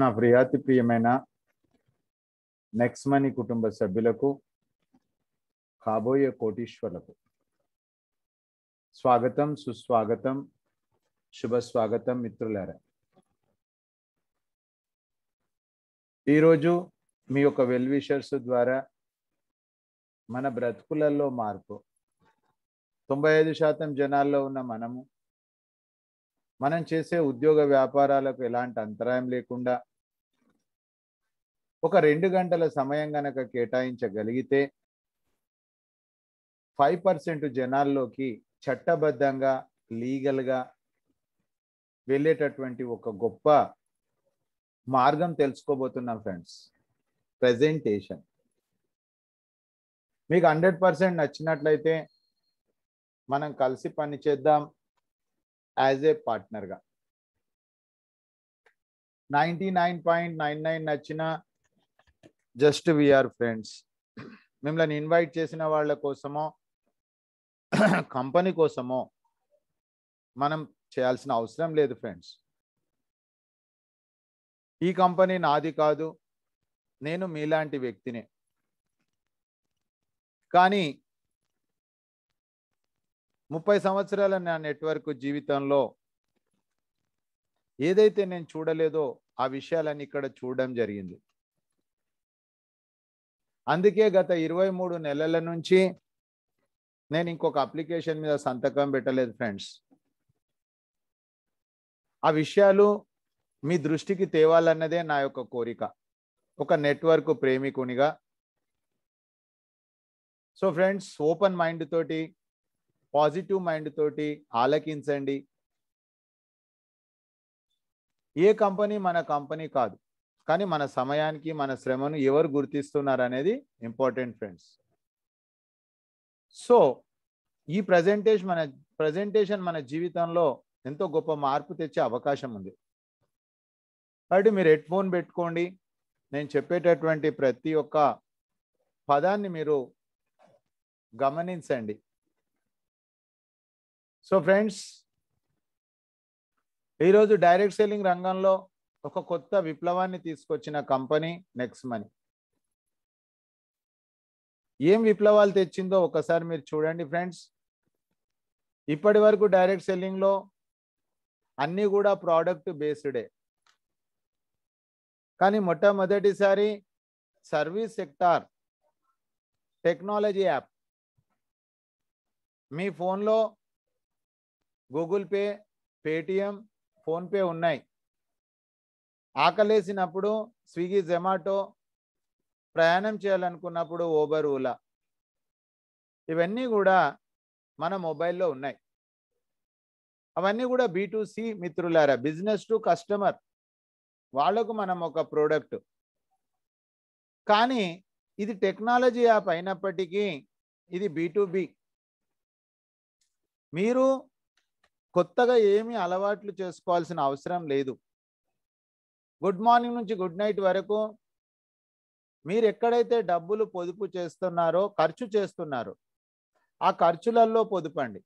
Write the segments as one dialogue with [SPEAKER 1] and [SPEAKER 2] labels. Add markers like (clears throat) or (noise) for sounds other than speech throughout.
[SPEAKER 1] నా ప్రియాతి ప్రియమైన next money కుటుంబ సభ్యులకు కాబోయే కోటీశ్వరులకు స్వాగతం సుస్వాగతం శుభ స్వాగతం మిత్రులారా ఈరోజు మీ యొక్క వెల్విషర్స్ ద్వారా మన బ్రతుకులలో మార్పు తొంభై ఐదు శాతం జనాల్లో ఉన్న మనము మనం చేసే ఉద్యోగ వ్యాపారాలకు ఎలాంటి అంతరాయం లేకుండా ఒక రెండు గంటల సమయం గనక కేటాయించగలిగితే ఫైవ్ పర్సెంట్ జనాల్లోకి చట్టబద్ధంగా లీగల్గా వెళ్ళేటటువంటి ఒక గొప్ప మార్గం తెలుసుకోబోతున్నాం ఫ్రెండ్స్ ప్రజెంటేషన్ మీకు హండ్రెడ్ పర్సెంట్ నచ్చినట్లయితే మనం కలిసి పని చేద్దాం యాజ్ ఏ పార్ట్నర్గా ninety nine point nine nine నచ్చినా జస్ట్ వీఆర్ ఫ్రెండ్స్ మిమ్మల్ని ఇన్వైట్ చేసిన వాళ్ళ కోసమో కంపెనీ కోసమో మనం చేయాల్సిన అవసరం లేదు ఫ్రెండ్స్ ఈ కంపెనీ నాది కాదు నేను మీలాంటి వ్యక్తినే కానీ ముప్పై సంవత్సరాల నా నెట్వర్క్ జీవితంలో ఏదైతే నేను చూడలేదో ఆ విషయాలన్నీ ఇక్కడ చూడడం జరిగింది అందుకే గత ఇరవై మూడు నెలల నుంచి నేను ఇంకొక అప్లికేషన్ మీద సంతకం పెట్టలేదు ఫ్రెండ్స్ ఆ విషయాలు మీ దృష్టికి తేవాలన్నదే నా యొక్క కోరిక ఒక నెట్వర్క్ ప్రేమికునిగా సో ఫ్రెండ్స్ ఓపెన్ మైండ్ తోటి పాజిటివ్ మైండ్ తోటి ఆలకించండి ఏ కంపెనీ మన కంపెనీ కాదు కానీ మన సమయానికి మన శ్రమను ఎవరు గుర్తిస్తున్నారు అనేది ఇంపార్టెంట్ ఫ్రెండ్స్ సో ఈ ప్రజెంటేషన్ మన ప్రజెంటేషన్ మన జీవితంలో ఎంతో గొప్ప మార్పు తెచ్చే అవకాశం ఉంది కాబట్టి మీరు హెడ్ ఫోన్ పెట్టుకోండి నేను చెప్పేటటువంటి ప్రతి ఒక్క పదాన్ని మీరు గమనించండి సో ఫ్రెండ్స్ ఈరోజు డైరెక్ట్ సెల్లింగ్ రంగంలో ఒక కొత్త విప్లవాన్ని తీసుకొచ్చిన కంపెనీ నెక్స్ట్ మనీ ఏం విప్లవాలు తెచ్చిందో ఒకసారి మీరు చూడండి ఫ్రెండ్స్ ఇప్పటి వరకు డైరెక్ట్ సెల్లింగ్లో అన్నీ కూడా ప్రోడక్ట్ బేస్డే కానీ మొట్టమొదటిసారి సర్వీస్ సెక్టార్ టెక్నాలజీ యాప్ మీ ఫోన్లో గూగుల్ పే పేటిఎం ఫోన్పే ఉన్నాయి ఆకలేసినప్పుడు స్విగ్గీ జొమాటో ప్రయాణం చేయాలనుకున్నప్పుడు ఓబర్ ఓలా ఇవన్నీ కూడా మన మొబైల్లో ఉన్నాయి అవన్నీ కూడా బీటూసి మిత్రులారా బిజినెస్ టు కస్టమర్ వాళ్లకు మనం ఒక ప్రోడక్ట్ కానీ ఇది టెక్నాలజీ యాప్ అయినప్పటికీ ఇది బీటుబి మీరు కొత్తగా ఏమి అలవాట్లు చేసుకోవాల్సిన అవసరం లేదు గుడ్ మార్నింగ్ నుంచి గుడ్ నైట్ వరకు మీరు ఎక్కడైతే డబ్బులు పొదుపు చేస్తున్నారో ఖర్చు చేస్తున్నారో ఆ ఖర్చులలో పొదుపండి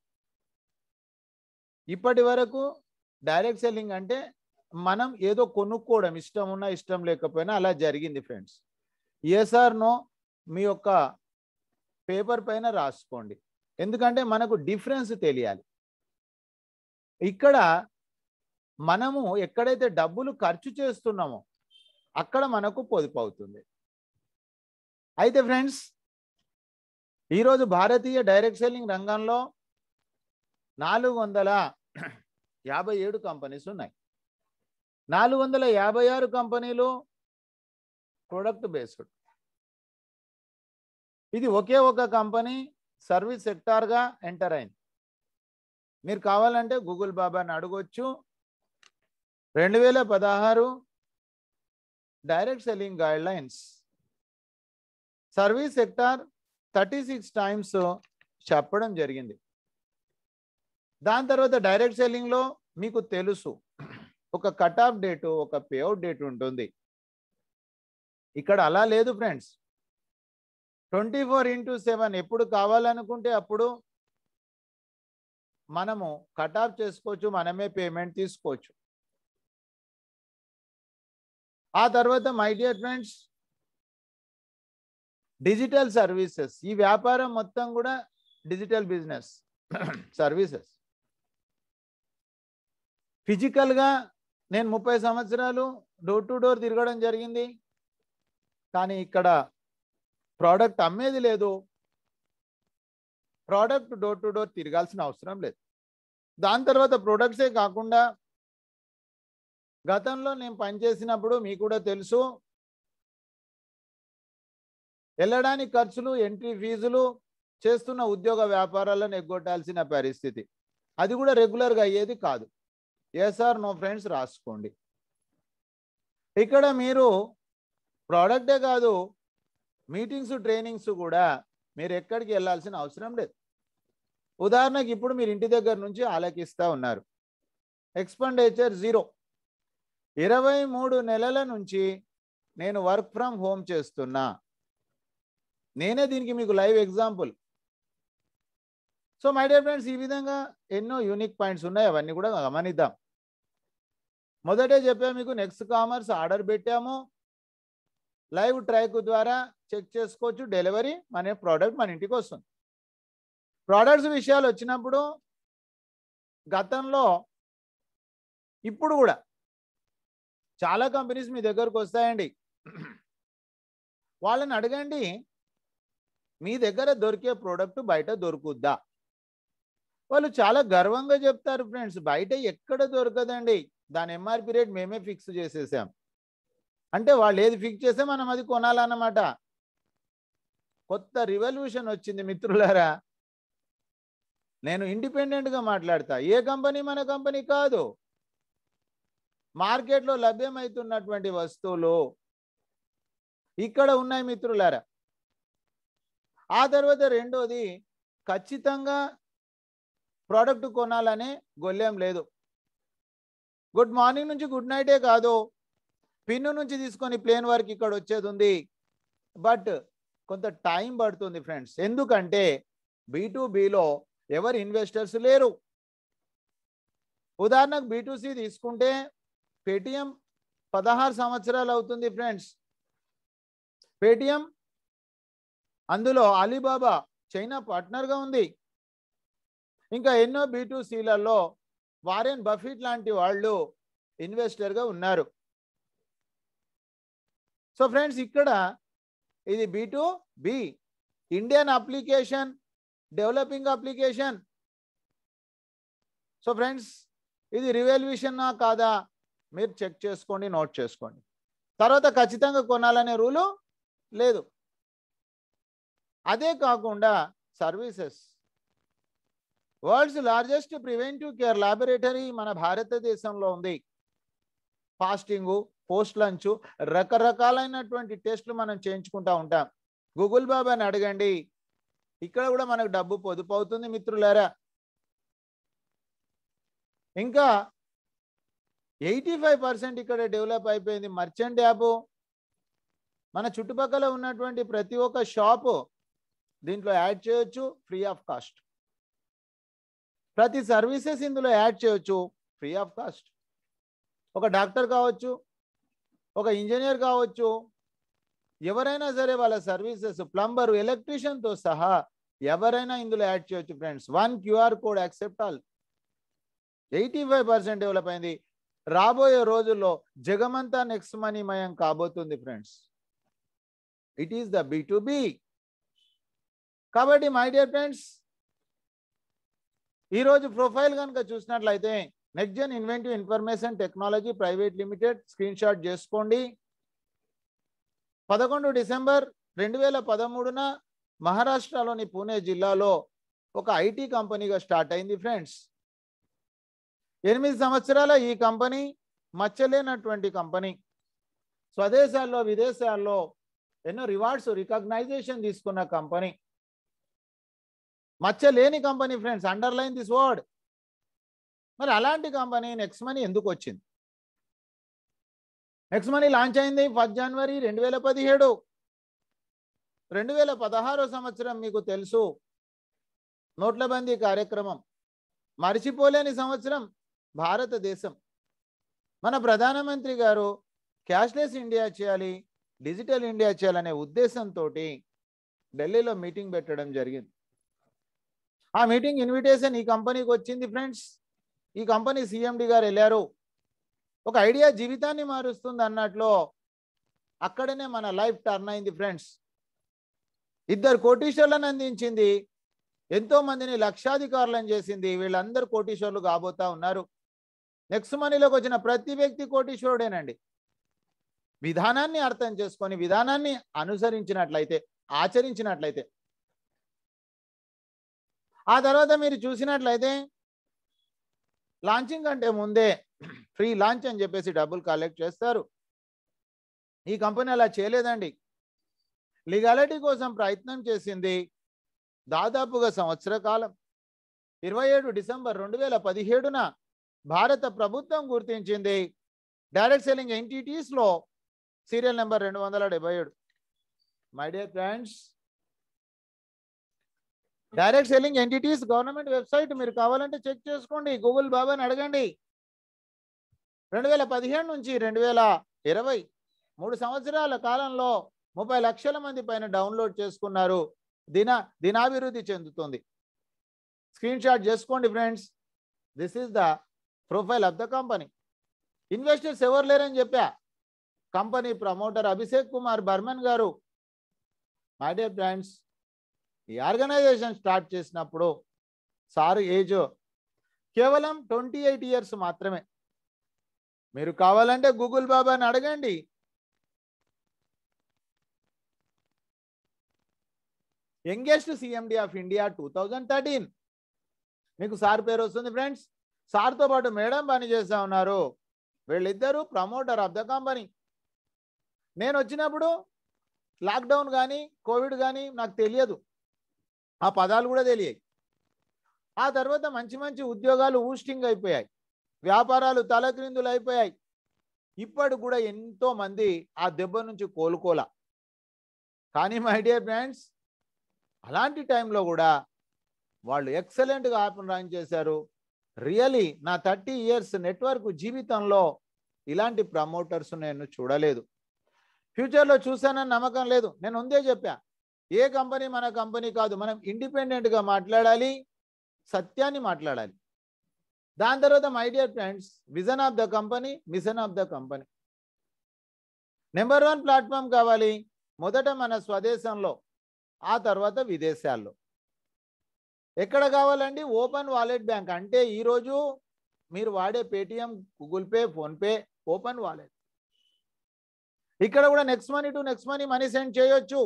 [SPEAKER 1] ఇప్పటి వరకు డైరెక్ట్ సెల్లింగ్ అంటే మనం ఏదో కొనుక్కోవడం ఇష్టం ఉన్నా ఇష్టం లేకపోయినా అలా జరిగింది ఫ్రెండ్స్ ఏసార్నో మీ యొక్క పేపర్ పైన రాసుకోండి ఎందుకంటే మనకు డిఫరెన్స్ తెలియాలి ఇక్కడ మనము ఎక్కడైతే డబ్బులు ఖర్చు చేస్తున్నామో అక్కడ మనకు పొదుపు అవుతుంది అయితే ఫ్రెండ్స్ ఈరోజు భారతీయ డైరెక్ట్ సెల్లింగ్ రంగంలో నాలుగు వందల యాభై ఏడు కంపెనీస్ ఉన్నాయి నాలుగు వందల యాభై ఆరు కంపెనీలు ప్రొడక్ట్ బేస్డ్ ఇది ఒకే ఒక కంపెనీ సర్వీస్ సెక్టార్గా ఎంటర్ అయింది మీరు కావాలంటే గూగుల్ బాబాని అడగొచ్చు రెండు వేల పదహారు direct selling guidelines service sector thirty six times చెప్పడం జరిగింది దాని తర్వాత డైరెక్ట్ సెల్లింగ్లో మీకు తెలుసు ఒక కట్ ఆఫ్ డేటు ఒక పేఅవుట్ డేట్ ఉంటుంది ఇక్కడ అలా లేదు friends twenty four into seven ఎప్పుడు కావాలనుకుంటే అప్పుడు మనము కట్ ఆఫ్ చేసుకోవచ్చు మనమే పేమెంట్ తీసుకోవచ్చు ఆ తర్వాత my dear friends digital services ఈ వ్యాపారం మొత్తం కూడా డిజిటల్ బిజినెస్ సర్వీసెస్ ఫిజికల్గా నేను ముప్పై సంవత్సరాలు డోర్ టు డోర్ తిరగడం జరిగింది కానీ ఇక్కడ ప్రోడక్ట్ అమ్మేది లేదు ప్రోడక్ట్ డోర్ టు డోర్ తిరగాల్సిన అవసరం లేదు దాని తర్వాత ప్రొడక్ట్సే కాకుండా గతంలో నేను పనిచేసినప్పుడు మీకు కూడా తెలుసు వెళ్ళడానికి ఖర్చులు ఎంట్రీ ఫీజులు చేస్తున్న ఉద్యోగ వ్యాపారాలను ఎగ్గొట్టాల్సిన పరిస్థితి అది కూడా రెగ్యులర్గా అయ్యేది కాదు ఎస్ఆర్ నో ఫ్రెండ్స్ రాసుకోండి ఇక్కడ మీరు ప్రోడక్టే కాదు మీటింగ్స్ ట్రైనింగ్స్ కూడా మీరు ఎక్కడికి వెళ్ళాల్సిన అవసరం లేదు ఉదాహరణకి ఇప్పుడు మీరు ఇంటి దగ్గర నుంచి ఆలకిస్తూ ఉన్నారు ఎక్స్పెండిచర్ జీరో ఇరవై మూడు నెలల నుంచి నేను వర్క్ ఫ్రమ్ హోమ్ చేస్తున్నా నేనే దీనికి మీకు live example so my dear friends ఈ విధంగా ఎన్నో యూనిక్ పాయింట్స్ ఉన్నాయి అవన్నీ కూడా గమనిద్దాం మొదటే చెప్పా మీకు నెక్స్ట్ కామర్స్ ఆర్డర్ పెట్టాము లైవ్ ట్రైక్ ద్వారా చెక్ చేసుకోవచ్చు డెలివరీ మన ప్రోడక్ట్ మన ఇంటికి వస్తుంది ప్రోడక్ట్స్ విషయాలు వచ్చినప్పుడు గతంలో ఇప్పుడు కూడా చాలా కంపెనీస్ మీ దగ్గరకు వస్తాయండి వాళ్ళని అడగండి మీ దగ్గర దొరికే ప్రోడక్ట్ బయట దొరుకుద్దా వాళ్ళు చాలా గర్వంగా చెప్తారు ఫ్రెండ్స్ బయట ఎక్కడ దొరకదండి దాని ఎంఆర్పి రేట్ మేమే ఫిక్స్ చేసేసాం అంటే వాళ్ళు ఏది ఫిక్స్ చేస్తే మనం అది కొనాలన్నమాట కొత్త రివల్యూషన్ వచ్చింది మిత్రులారా నేను ఇండిపెండెంట్గా మాట్లాడతా ఏ కంపెనీ మన కంపెనీ కాదు మార్కెట్లో లభ్యమవుతున్నటువంటి వస్తువులు ఇక్కడ ఉన్నాయి మిత్రులారా ఆ తర్వాత రెండోది ఖచ్చితంగా ప్రోడక్ట్ కొనాలనే గొల్లేం లేదు గుడ్ మార్నింగ్ నుంచి గుడ్ నైటే కాదు పిన్ను నుంచి తీసుకొని ప్లేన్ వరకు ఇక్కడ వచ్చేది ఉంది బట్ కొంత టైం పడుతుంది ఫ్రెండ్స్ ఎందుకంటే బీటూబీలో ఎవరు ఇన్వెస్టర్స్ లేరు ఉదాహరణకు బీటూసీ తీసుకుంటే పేటిఎం పదహారు సంవత్సరాలు అవుతుంది ఫ్రెండ్స్ పేటిఎం అందులో అలీబాబా చైనా పార్ట్నర్గా ఉంది ఇంకా ఎన్నో బీటూసీలలో వారెన్ బఫీట్ లాంటి వాళ్ళు ఇన్వెస్టర్గా ఉన్నారు సో ఫ్రెండ్స్ ఇక్కడ ఇది B to B Indian application developing application so friends ఇది రివల్యూషనా కాదా మీరు చెక్ చేసుకోండి నోట్ చేసుకోండి తర్వాత ఖచ్చితంగా కొనాలనే రూలు లేదు అదే కాకుండా services world's largest preventive care laboratory మన భారతదేశంలో ఉంది ఫాస్టింగు పోస్ట్ లంచ్ రకరకాలైనటువంటి టెస్టులు మనం చేయించుకుంటూ ఉంటాం గూగుల్ బాబాని అని అడగండి ఇక్కడ కూడా మనకు డబ్బు పొదుపు అవుతుంది మిత్రులారా ఇంకా ఎయిటీ ఫైవ్ పర్సెంట్ ఇక్కడ డెవలప్ అయిపోయింది మర్చెంట్ యాప్ మన చుట్టుపక్కల ఉన్నటువంటి ప్రతి ఒక్క షాపు దీంట్లో యాడ్ చేయొచ్చు ఫ్రీ ఆఫ్ కాస్ట్ ప్రతి సర్వీసెస్ ఇందులో యాడ్ చేయొచ్చు ఫ్రీ ఆఫ్ కాస్ట్ ఒక డాక్టర్ కావచ్చు ఒక ఇంజనీర్ కావచ్చు ఎవరైనా సరే వాళ్ళ సర్వీసెస్ ప్లంబర్ ఎలక్ట్రీషియన్తో సహా ఎవరైనా ఇందులో యాడ్ చేయొచ్చు friends one QR code accept all eighty five percent develop అయింది రాబోయే రోజుల్లో జగమంతా నెక్స్ట్ మనీమయం కాబోతుంది friends it is the B to B కాబట్టి మై డియర్ ఫ్రెండ్స్ ఈరోజు ప్రొఫైల్ కనుక చూసినట్లయితే Nexgen inventive information technology private limited screenshot చేసుకోండి పదకొండు డిసెంబర్ రెండు వేల పదమూడున మహారాష్ట్రలోని పూణే జిల్లాలో ఒక ఐటీ కంపెనీగా స్టార్ట్ అయింది ఫ్రెండ్స్ ఎనిమిది సంవత్సరాల ఈ కంపెనీ మచ్చలేనటువంటి కంపెనీ స్వదేశాల్లో విదేశాల్లో ఎన్నో రివార్డ్స్ రికగ్నైజేషన్ తీసుకున్న కంపెనీ మచ్చలేని company friends underline this word మరి అలాంటి కంపెనీ నెక్స్ట్ మనీ ఎందుకు వచ్చింది నెక్స్ట్ మనీ లాంచ్ అయింది ఫస్ట్ జనవరి రెండు వేల పదిహేడు రెండు వేల పదహారో సంవత్సరం మీకు తెలుసు నోట్ల బందీ కార్యక్రమం మరిచిపోలేని సంవత్సరం భారతదేశం మన ప్రధానమంత్రి గారు క్యాష్లెస్ ఇండియా చేయాలి డిజిటల్ ఇండియా చేయాలనే ఉద్దేశంతో ఢిల్లీలో మీటింగ్ పెట్టడం జరిగింది ఆ మీటింగ్ ఇన్విటేషన్ ఈ కంపెనీకి వచ్చింది ఫ్రెండ్స్ ఈ కంపెనీ సిఎండి గారు వెళ్ళారు ఒక ఐడియా జీవితాన్ని మారుస్తుంది అన్నట్లో అక్కడనే మన లైఫ్ టర్న్ అయింది ఫ్రెండ్స్ ఇద్దరు కోటీశ్వర్లను అందించింది ఎంతో మందిని లక్షాధికారులను చేసింది వీళ్ళందరూ కోటీశ్వర్లు కాబోతా ఉన్నారు నెక్స్ట్ మనీలోకి వచ్చిన ప్రతి వ్యక్తి కోటీశ్వరుడేనండి విధానాన్ని అర్థం చేసుకొని విధానాన్ని అనుసరించినట్లయితే ఆచరించినట్లయితే ఆ తర్వాత మీరు చూసినట్లయితే లాంచింగ్ కంటే ముందే ఫ్రీ లాంచ్ అని చెప్పేసి డబ్బులు కలెక్ట్ చేస్తారు ఈ కంపెనీ అలా చేయలేదండి లీగాలిటీ కోసం ప్రయత్నం చేసింది దాదాపుగా సంవత్సర కాలం ఇరవై ఏడు డిసెంబర్ రెండు వేల పదిహేడున భారత ప్రభుత్వం గుర్తించింది డైరెక్ట్ సెల్లింగ్ ఎంటిటీస్లో సీరియల్ నెంబర్ రెండు వందల డెబ్బై ఏడు my dear friends direct selling entities government website మీరు కావాలంటే చెక్ చేసుకోండి గూగుల్ బాబాని అడగండి రెండు వేల పదిహేను నుంచి రెండు వేల ఇరవై మూడు సంవత్సరాల కాలంలో ముప్పై లక్షల మంది పైన డౌన్లోడ్ చేసుకున్నారు దిన దినాభివృద్ధి చెందుతుంది స్క్రీన్ షాట్ చేసుకోండి friends this is the profile of the company investors ఎవరు లేరని చెప్పా కంపెనీ ప్రమోటర్ అభిషేక్ కుమార్ బర్మన్ గారు మై డియర్ ఫ్రెండ్స్ ఈ ఆర్గనైజేషన్ స్టార్ట్ చేసినప్పుడు సార్ ఏజ్ కేవలం ట్వంటీ ఎయిట్ ఇయర్స్ మాత్రమే మీరు కావాలంటే గూగుల్ బాబాని అడగండి youngest CMD of India two thousand thirteen మీకు సార్ పేరు వస్తుంది ఫ్రెండ్స్ సార్తో పాటు మేడం పని చేస్తా ఉన్నారు వీళ్ళిద్దరూ ప్రమోటర్ ఆఫ్ ద కంపెనీ నేను వచ్చినప్పుడు లాక్డౌన్ కానీ కోవిడ్ కానీ నాకు తెలియదు ఆ పదాలు కూడా తెలియాయి ఆ తర్వాత మంచి మంచి ఉద్యోగాలు ఊస్టింగ్ అయిపోయాయి వ్యాపారాలు తలక్రిందులు అయిపోయాయి ఇప్పటి కూడా ఎంతోమంది ఆ దెబ్బ నుంచి కోలుకోలా కానీ మై డియర్ ఫ్రెండ్స్ అలాంటి టైంలో కూడా వాళ్ళు ఎక్సలెంట్గా ఆపన్ రన్ చేశారు రియలీ నా థర్టీ ఇయర్స్ నెట్వర్క్ జీవితంలో ఇలాంటి ప్రమోటర్స్ నేను చూడలేదు ఫ్యూచర్లో చూసానని నమ్మకం లేదు నేను ఉందే చెప్పా ఏ కంపెనీ మన కంపెనీ కాదు మనం ఇండిపెండెంట్గా మాట్లాడాలి సత్యాన్ని మాట్లాడాలి దాని తర్వాత my dear friends vision of the company mission of the company number one platform కావాలి మొదట మన స్వదేశంలో ఆ తర్వాత విదేశాల్లో ఎక్కడ కావాలండి ఓపెన్ వాలెట్ బ్యాంక్ అంటే ఈరోజు మీరు వాడే Paytm Google Pay PhonePe open wallet ఇక్కడ కూడా next money to next money money send చేయొచ్చు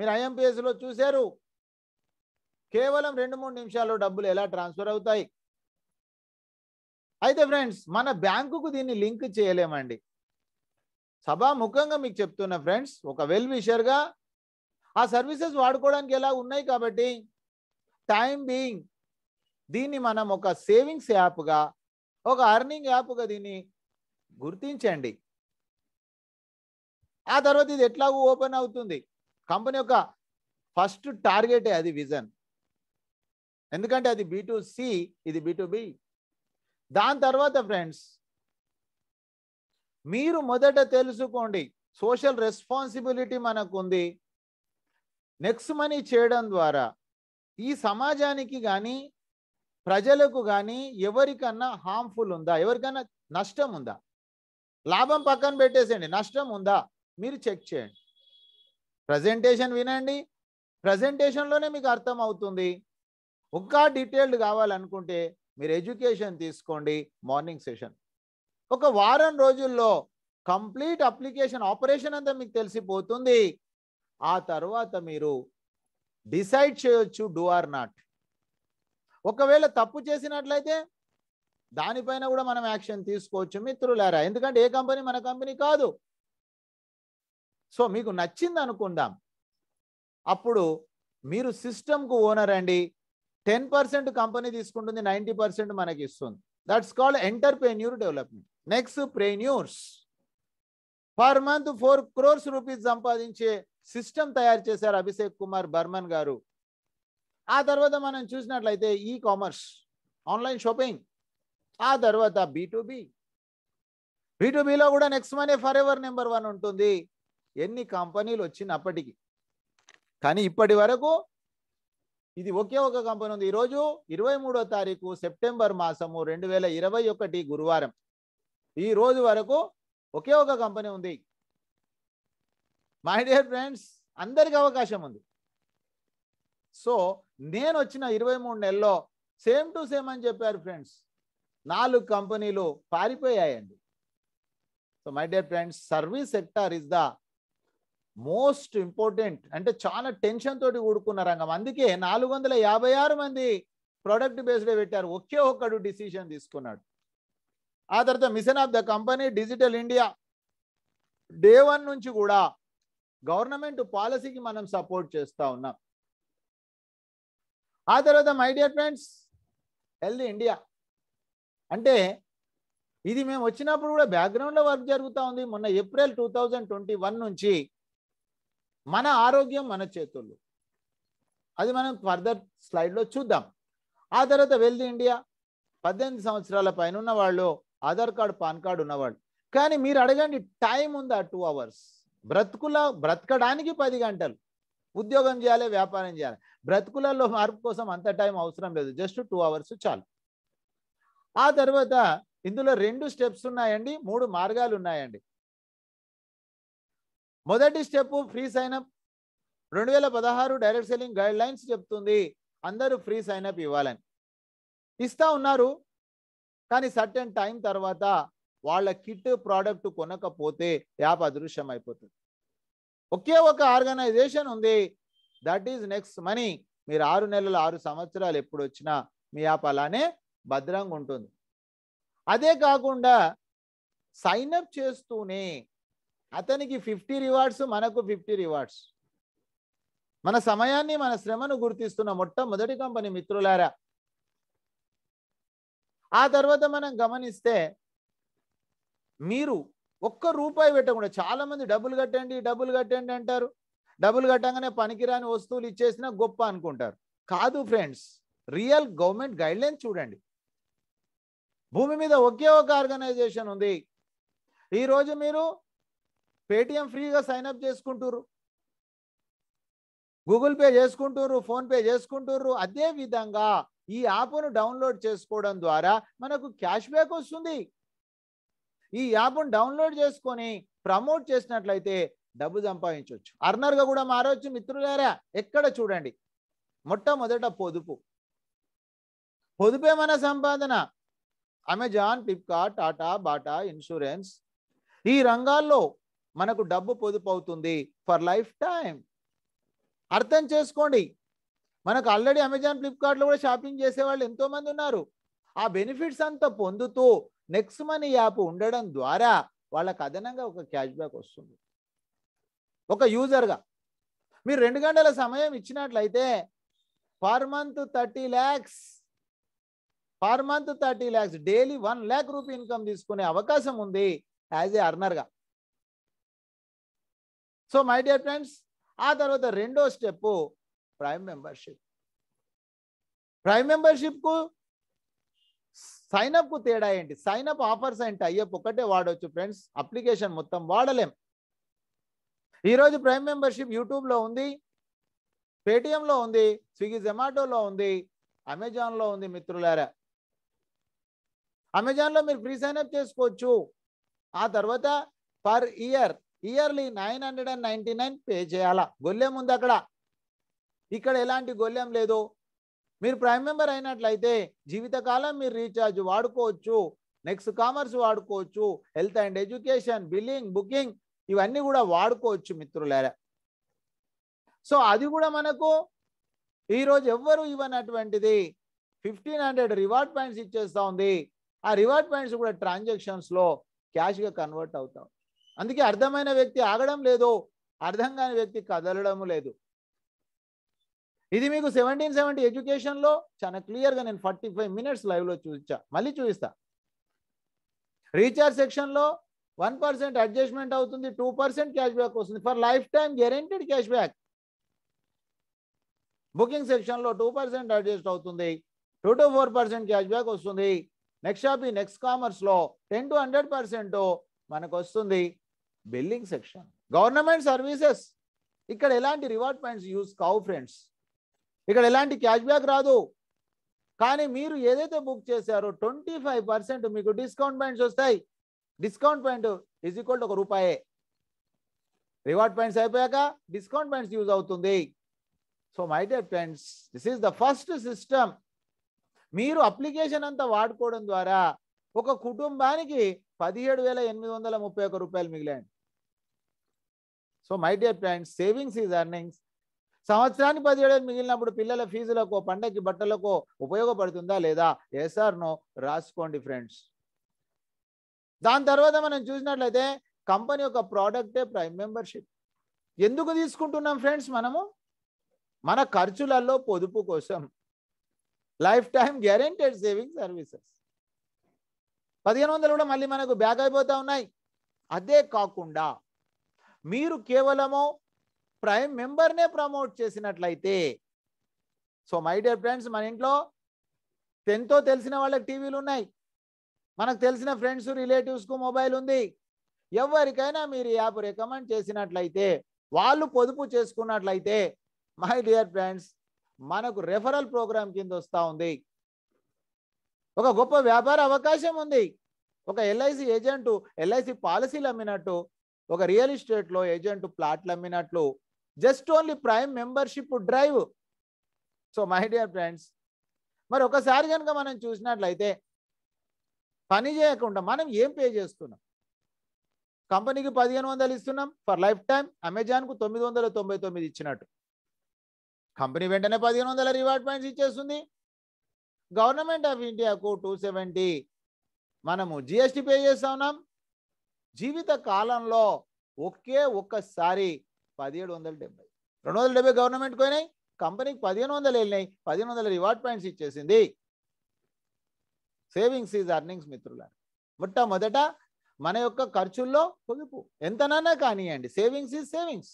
[SPEAKER 1] మీరు ఐఎంపిఎస్లో చూశారు కేవలం రెండు మూడు నిమిషాల్లో డబ్బులు ఎలా ట్రాన్స్ఫర్ అవుతాయి అయితే ఫ్రెండ్స్ మన బ్యాంకుకు దీన్ని లింక్ చేయలేమండి సభాముఖంగా మీకు చెప్తున్న ఫ్రెండ్స్ ఒక వెల్ విషర్గా ఆ సర్వీసెస్ వాడుకోవడానికి ఎలా ఉన్నాయి కాబట్టి టైం బీయింగ్ దీన్ని మనం ఒక సేవింగ్స్ యాప్గా ఒక అర్నింగ్ యాప్గా దీన్ని గుర్తించండి ఆ తర్వాత ఇది ఎట్లాగూ ఓపెన్ అవుతుంది కంపెనీ యొక్క ఫస్ట్ టార్గెటే అది విజన్ ఎందుకంటే అది సి ఇది బీ బి దాని తర్వాత ఫ్రెండ్స్ మీరు మొదట తెలుసుకోండి సోషల్ రెస్పాన్సిబిలిటీ మనకు ఉంది నెక్స్ట్ మనీ చేయడం ద్వారా ఈ సమాజానికి కానీ ప్రజలకు కానీ ఎవరికన్నా హార్మ్ఫుల్ ఉందా ఎవరికన్నా నష్టం ఉందా లాభం పక్కన పెట్టేసేయండి నష్టం ఉందా మీరు చెక్ చేయండి ప్రజెంటేషన్ వినండి ప్రజెంటేషన్లోనే మీకు అర్థం అవుతుంది ఒక్క డీటెయిల్డ్ కావాలనుకుంటే మీరు ఎడ్యుకేషన్ తీసుకోండి మార్నింగ్ సెషన్ ఒక వారం రోజుల్లో కంప్లీట్ అప్లికేషన్ ఆపరేషన్ అంతా మీకు తెలిసిపోతుంది ఆ తర్వాత మీరు డిసైడ్ చేయొచ్చు డూ ఆర్ నాట్ ఒకవేళ తప్పు చేసినట్లయితే దానిపైన కూడా మనం యాక్షన్ తీసుకోవచ్చు మిత్రులారా ఎందుకంటే ఏ కంపెనీ మన కంపెనీ కాదు సో మీకు నచ్చింది అనుకుందాం అప్పుడు మీరు సిస్టమ్కు ఓనర్ అండి టెన్ పర్సెంట్ కంపెనీ తీసుకుంటుంది నైంటీ పర్సెంట్ మనకి ఇస్తుంది that's called entrepreneur development nextpreneurs per month four crores rupees సంపాదించే సిస్టమ్ తయారు చేశారు అభిషేక్ కుమార్ బర్మన్ గారు ఆ తర్వాత మనం చూసినట్లయితే ఈ కామర్స్ ఆన్లైన్ షాపింగ్ ఆ తర్వాత బీటూబీ బీటూబీలో కూడా next money forever number one ఉంటుంది ఎన్ని కంపెనీలు వచ్చినప్పటికీ కానీ ఇప్పటి వరకు ఇది ఒకే ఒక కంపెనీ ఉంది ఈరోజు ఇరవై మూడో తారీఖు సెప్టెంబర్ మాసము రెండు వేల ఇరవై ఒకటి గురువారం ఈ రోజు వరకు ఒకే ఒక కంపెనీ ఉంది మై డియర్ ఫ్రెండ్స్ అందరికి అవకాశం ఉంది సో నేను వచ్చిన ఇరవై మూడు నెలల్లో సేమ్ టు సేమ్ అని చెప్పారు ఫ్రెండ్స్ నాలుగు కంపెనీలు పారిపోయాయండి so my dear friends service sector is the most important అంటే చాలా టెన్షన్ తోటి కూడుకున్న రంగం అందుకే నాలుగు వందల యాభై ఆరు మంది ప్రొడక్ట్ బేస్డ్ పెట్టారు ఒకే ఒక్కడు డిసిషన్ తీసుకున్నాడు ఆ తర్వాత mission of the company digital India day one నుంచి కూడా గవర్నమెంట్ పాలసీకి మనం సపోర్ట్ చేస్తూ ఉన్నాం ఆ తర్వాత my dear friends healthy India అంటే ఇది మేము వచ్చినప్పుడు కూడా బ్యాక్గ్రౌండ్లో వర్క్ జరుగుతూ ఉంది మొన్న ఏప్రిల్ టూ ట్వంటీ వన్ నుంచి మన ఆరోగ్యం మన చేతుల్లో అది మనం ఫర్దర్ స్లైడ్లో చూద్దాం ఆ తర్వాత వెల్ది ఇండియా పద్దెనిమిది సంవత్సరాల పైన వాళ్ళు ఆధార్ కార్డు పాన్ కార్డు ఉన్నవాళ్ళు కానీ మీరు అడగండి టైం ఉందా టూ అవర్స్ బ్రతుకులో బ్రతకడానికి పది గంటలు ఉద్యోగం చేయాలి వ్యాపారం చేయాలి బ్రతుకులలో మార్పు కోసం అంత టైం అవసరం లేదు జస్ట్ టూ అవర్స్ చాలు ఆ తర్వాత ఇందులో రెండు స్టెప్స్ ఉన్నాయండి మూడు మార్గాలు ఉన్నాయండి మొదటి స్టెప్ ఫ్రీ సైనప్ రెండు వేల పదహారు డైరెక్ట్ సెల్లింగ్ గైడ్ లైన్స్ చెప్తుంది అందరూ ఫ్రీ సైనప్ ఇవ్వాలని ఇస్తా ఉన్నారు కానీ సర్టెన్ టైం తర్వాత వాళ్ళ కిట్ ప్రోడక్ట్ కొనకపోతే యాప్ అదృశ్యం అయిపోతుంది ఒకే ఒక ఆర్గనైజేషన్ ఉంది దట్ ఈజ్ నెక్స్ట్ మనీ మీరు ఆరు నెలలు ఆరు సంవత్సరాలు ఎప్పుడు వచ్చినా మీ యాప్ అలానే భద్రంగా ఉంటుంది అదే కాకుండా సైన్అప్ చేస్తూనే అతనికి ఫిఫ్టీ రివార్డ్స్ మనకు ఫిఫ్టీ రివార్డ్స్ మన సమయాన్ని మన శ్రమను గుర్తిస్తున్న మొట్టమొదటి కంపెనీ మిత్రులారా ఆ తర్వాత మనం గమనిస్తే మీరు ఒక్క రూపాయి పెట్టకుండా చాలామంది డబ్బులు కట్టండి డబ్బులు కట్టండి అంటారు డబ్బులు కట్టంగానే పనికిరాని వస్తువులు ఇచ్చేసినా గొప్ప అనుకుంటారు కాదు ఫ్రెండ్స్ రియల్ గవర్నమెంట్ గైడ్లైన్ చూడండి భూమి మీద ఒకే ఒక ఆర్గనైజేషన్ ఉంది ఈరోజు మీరు పేటిఎం ఫ్రీగా సైన్అప్ చేసుకుంటారు గూగుల్ పే చేసుకుంటారు ఫోన్పే చేసుకుంటారు అదే విధంగా ఈ యాప్ను డౌన్లోడ్ చేసుకోవడం ద్వారా మనకు క్యాష్ బ్యాక్ వస్తుంది ఈ యాప్ను డౌన్లోడ్ చేసుకొని ప్రమోట్ చేసినట్లయితే డబ్బు సంపాదించవచ్చు అర్నర్గా కూడా మారవచ్చు మిత్రులారా ఎక్కడ చూడండి మొట్టమొదట పొదుపు పొదుపే మన సంపాదన Amazon Flipkart Tata Bata insurance ఈ రంగాల్లో మనకు డబ్బు పొదుపు అవుతుంది ఫర్ లైఫ్ టైం అర్థం చేసుకోండి మనకు ఆల్రెడీ అమెజాన్ ఫ్లిప్కార్ట్లో కూడా షాపింగ్ చేసేవాళ్ళు ఎంతోమంది ఉన్నారు ఆ బెనిఫిట్స్ అంతా పొందుతూ నెక్స్ట్ మనీ యాప్ ఉండడం ద్వారా వాళ్ళకి అదనంగా ఒక క్యాష్ బ్యాక్ వస్తుంది ఒక యూజర్గా మీరు రెండు గంటల సమయం ఇచ్చినట్లయితే per month thirty lakhs per month thirty lakhs daily one lakh rupee income తీసుకునే అవకాశం ఉంది యాజ్ ఏ అర్నర్గా సో మై డియర్ ఫ్రెండ్స్ ఆ తర్వాత రెండో స్టెప్ ప్రైమ్ మెంబర్షిప్ ప్రైమ్ మెంబర్షిప్కు కు తేడా ఏంటి సైనప్ ఆఫర్స్ అంటే అయ్యప్ప ఒకటే వాడవచ్చు ఫ్రెండ్స్ అప్లికేషన్ మొత్తం వాడలేం ఈరోజు ప్రైమ్ మెంబర్షిప్ యూట్యూబ్లో ఉంది పేటిఎంలో ఉంది స్విగ్గీ జొమాటోలో ఉంది అమెజాన్లో ఉంది మిత్రులారా అమెజాన్లో మీరు ఫ్రీ సైన్అప్ చేసుకోవచ్చు ఆ తర్వాత per year yearly nine hundred and ninety nine pay చేయాలా గొల్లెం ఉంది అక్కడ ఇక్కడ ఎలాంటి గొల్లెం లేదు మీరు ప్రైమ్ మెంబర్ అయినట్లయితే జీవితకాలం మీరు రీఛార్జ్ వాడుకోవచ్చు నెక్స్ట్ కామర్స్ వాడుకోవచ్చు health and education billing booking ఇవన్నీ కూడా వాడుకోవచ్చు మిత్రులారా సో అది కూడా మనకు ఈరోజు ఎవ్వరు ఇవ్వనటువంటిది ఫిఫ్టీన్ హండ్రెడ్ రివార్డ్ పాయింట్స్ ఇచ్చేస్తూ ఉంది ఆ రివార్డ్ పాయింట్స్ కూడా ట్రాన్సాక్షన్స్లో క్యాష్గా కన్వర్ట్ అవుతాం అందుకే అర్థమైన వ్యక్తి ఆగడం లేదు అర్థం కాని వ్యక్తి కదలడం లేదు ఇది మీకు సెవెంటీన్ సెవెంటీ ఎడ్యుకేషన్లో చాలా క్లియర్గా నేను ఫార్టీ ఫైవ్ మినిట్స్ లైవ్లో చూపించా మళ్ళీ చూపిస్తా రీఛార్జ్ సెక్షన్లో వన్ పర్సెంట్ అడ్జస్ట్మెంట్ అవుతుంది టూ పర్సెంట్ క్యాష్ బ్యాక్ వస్తుంది for lifetime guaranteed cash back booking సెక్షన్లో టూ పర్సెంట్ అడ్జస్ట్ అవుతుంది two to four percent cash back వస్తుంది నెక్స్ట్ షాపింగ్ నెక్స్ట్ కామర్స్లో టెన్ టు హండ్రెడ్ పర్సెంట్ మనకు వస్తుంది billing section government services ఇక్కడ ఎలాంటి reward points use కావు ఫ్రెండ్స్ ఇక్కడ ఎలాంటి క్యాష్ బ్యాక్ రాదు కానీ మీరు ఏదైతే బుక్ చేశారో ట్వంటీ ఫైవ్ పర్సెంట్ మీకు డిస్కౌంట్ పాయింట్స్ వస్తాయి discount point is equal to ఒక రూపాయే రివార్డ్ పాయింట్స్ అయిపోయాక డిస్కౌంట్ పాయింట్స్ యూజ్ అవుతుంది so my dear friends this is the first system మీరు అప్లికేషన్ అంతా వాడుకోవడం ద్వారా ఒక కుటుంబానికి పదిహేడు వేల ఎనిమిది వందల ముప్పై ఒక్క రూపాయలు మిగిలాయండి so my dear friends savings is earnings సంవత్సరానికి పదిహేడేళ్ళు మిగిలినప్పుడు పిల్లల ఫీజులకో పండగకి బట్టలకో ఉపయోగపడుతుందా లేదా నో రాసుకోండి ఫ్రెండ్స్ దాని తర్వాత మనం చూసినట్లయితే కంపెనీ యొక్క ప్రోడక్టే ప్రైమ్ మెంబర్షిప్ ఎందుకు తీసుకుంటున్నాం ఫ్రెండ్స్ మనము మన ఖర్చులలో పొదుపు కోసం lifetime guaranteed saving services పదిహేను వందలు కూడా మళ్ళీ మనకు బ్యాక్ అయిపోతూ ఉన్నాయి అదే కాకుండా మీరు కేవలము ప్రైమ్ మెంబర్నే ప్రమోట్ చేసినట్లయితే సో మై డియర్ ఫ్రెండ్స్ మన ఇంట్లో టెన్త్తో తెలిసిన వాళ్ళకి టీవీలు ఉన్నాయి మనకు తెలిసిన ఫ్రెండ్స్ రిలేటివ్స్కు మొబైల్ ఉంది ఎవరికైనా మీరు యాప్ రికమెండ్ చేసినట్లయితే వాళ్ళు పొదుపు చేసుకున్నట్లయితే మై డియర్ ఫ్రెండ్స్ మనకు రెఫరల్ ప్రోగ్రామ్ కింద వస్తూ ఉంది ఒక గొప్ప వ్యాపార అవకాశం ఉంది ఒక ఎల్ఐసి ఏజెంటు ఎల్ఐసి పాలసీలు అమ్మినట్టు ఒక రియల్ ఎస్టేట్లో ఏజెంట్ ప్లాట్లు అమ్మినట్లు just only prime membership drive so my dear friends మరి ఒకసారి కనుక మనం చూసినట్లయితే పని చేయకుండా మనం ఏం పే చేస్తున్నాం కంపెనీకి పదిహేను వందలు ఇస్తున్నాం ఫర్ లైఫ్ టైం అమెజాన్కు తొమ్మిది వందల తొంభై తొమ్మిది ఇచ్చినట్టు కంపెనీ వెంటనే పదిహేను వందల రివార్డ్ పాయింట్స్ ఇచ్చేస్తుంది గవర్నమెంట్ ఆఫ్ ఇండియాకు టూ సెవెంటీ మనము జిఎస్టీ పే చేస్తా ఉన్నాం జీవిత కాలంలో ఒకే ఒక్కసారి పదిహేడు వందల డెబ్బై రెండు వందల డెబ్బై గవర్నమెంట్ పోయినాయి కంపెనీకి పదిహేను వందలు వెళ్ళినాయి పదిహేను వందల రివార్డ్ పాయింట్స్ ఇచ్చేసింది సేవింగ్స్ ఈజ్ అర్నింగ్స్ మిత్రులారు మొట్టమొదట మన యొక్క ఖర్చుల్లో పొదుపు ఎంతనన్నా కానీయండి సేవింగ్స్ ఈజ్ సేవింగ్స్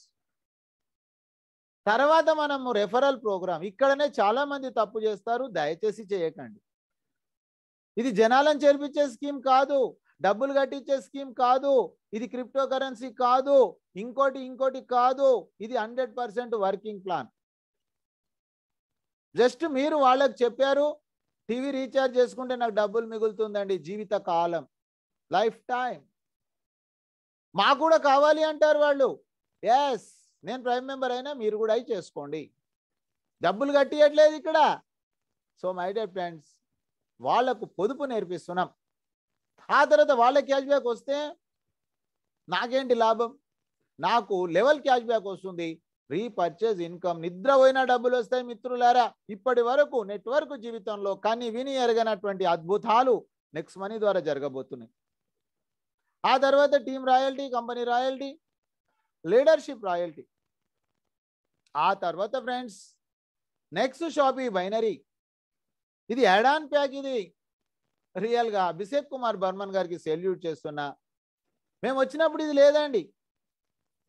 [SPEAKER 1] తర్వాత మనము రెఫరల్ ప్రోగ్రామ్ ఇక్కడనే చాలామంది తప్పు చేస్తారు దయచేసి చేయకండి ఇది జనాలను చేర్పించే స్కీమ్ కాదు డబ్బులు కట్టించే స్కీమ్ కాదు ఇది క్రిప్టో కరెన్సీ కాదు ఇంకోటి ఇంకోటి కాదు ఇది hundred percent working plan just మీరు వాళ్ళకి చెప్పారు టీవీ రీఛార్జ్ చేసుకుంటే నాకు డబ్బులు మిగులుతుందండి జీవిత కాలం లైఫ్ టైం మాకు కూడా కావాలి అంటారు వాళ్ళు ఎస్ నేను ప్రైమ్ మెంబర్ అయినా మీరు కూడా అవి చేసుకోండి డబ్బులు కట్టియట్లేదు ఇక్కడ సో మై డే ఫ్రెండ్స్ వాళ్లకు పొదుపు నేర్పిస్తున్నాం ఆ తర్వాత వాళ్ళ క్యాష్ బ్యాక్ వస్తే నాకేంటి లాభం నాకు లెవెల్ క్యాష్ బ్యాక్ వస్తుంది రీపర్చేజ్ ఇన్కమ్ నిద్రపోయిన డబ్బులు వస్తాయి మిత్రులారా ఇప్పటి వరకు నెట్వర్క్ జీవితంలో కానీ విని ఎరగనటువంటి అద్భుతాలు నెక్స్ట్ మనీ ద్వారా జరగబోతున్నాయి ఆ తర్వాత team royalty company royalty leadership royalty ఆ తర్వాత ఫ్రెండ్స్ నెక్స్ట్ షాపీ బైనరీ ఇది యాడాన్ ప్యాక్ ఇది రియల్గా అభిషేక్ కుమార్ బర్మన్ గారికి సెల్యూట్ చేస్తున్నా మేము వచ్చినప్పుడు ఇది లేదండి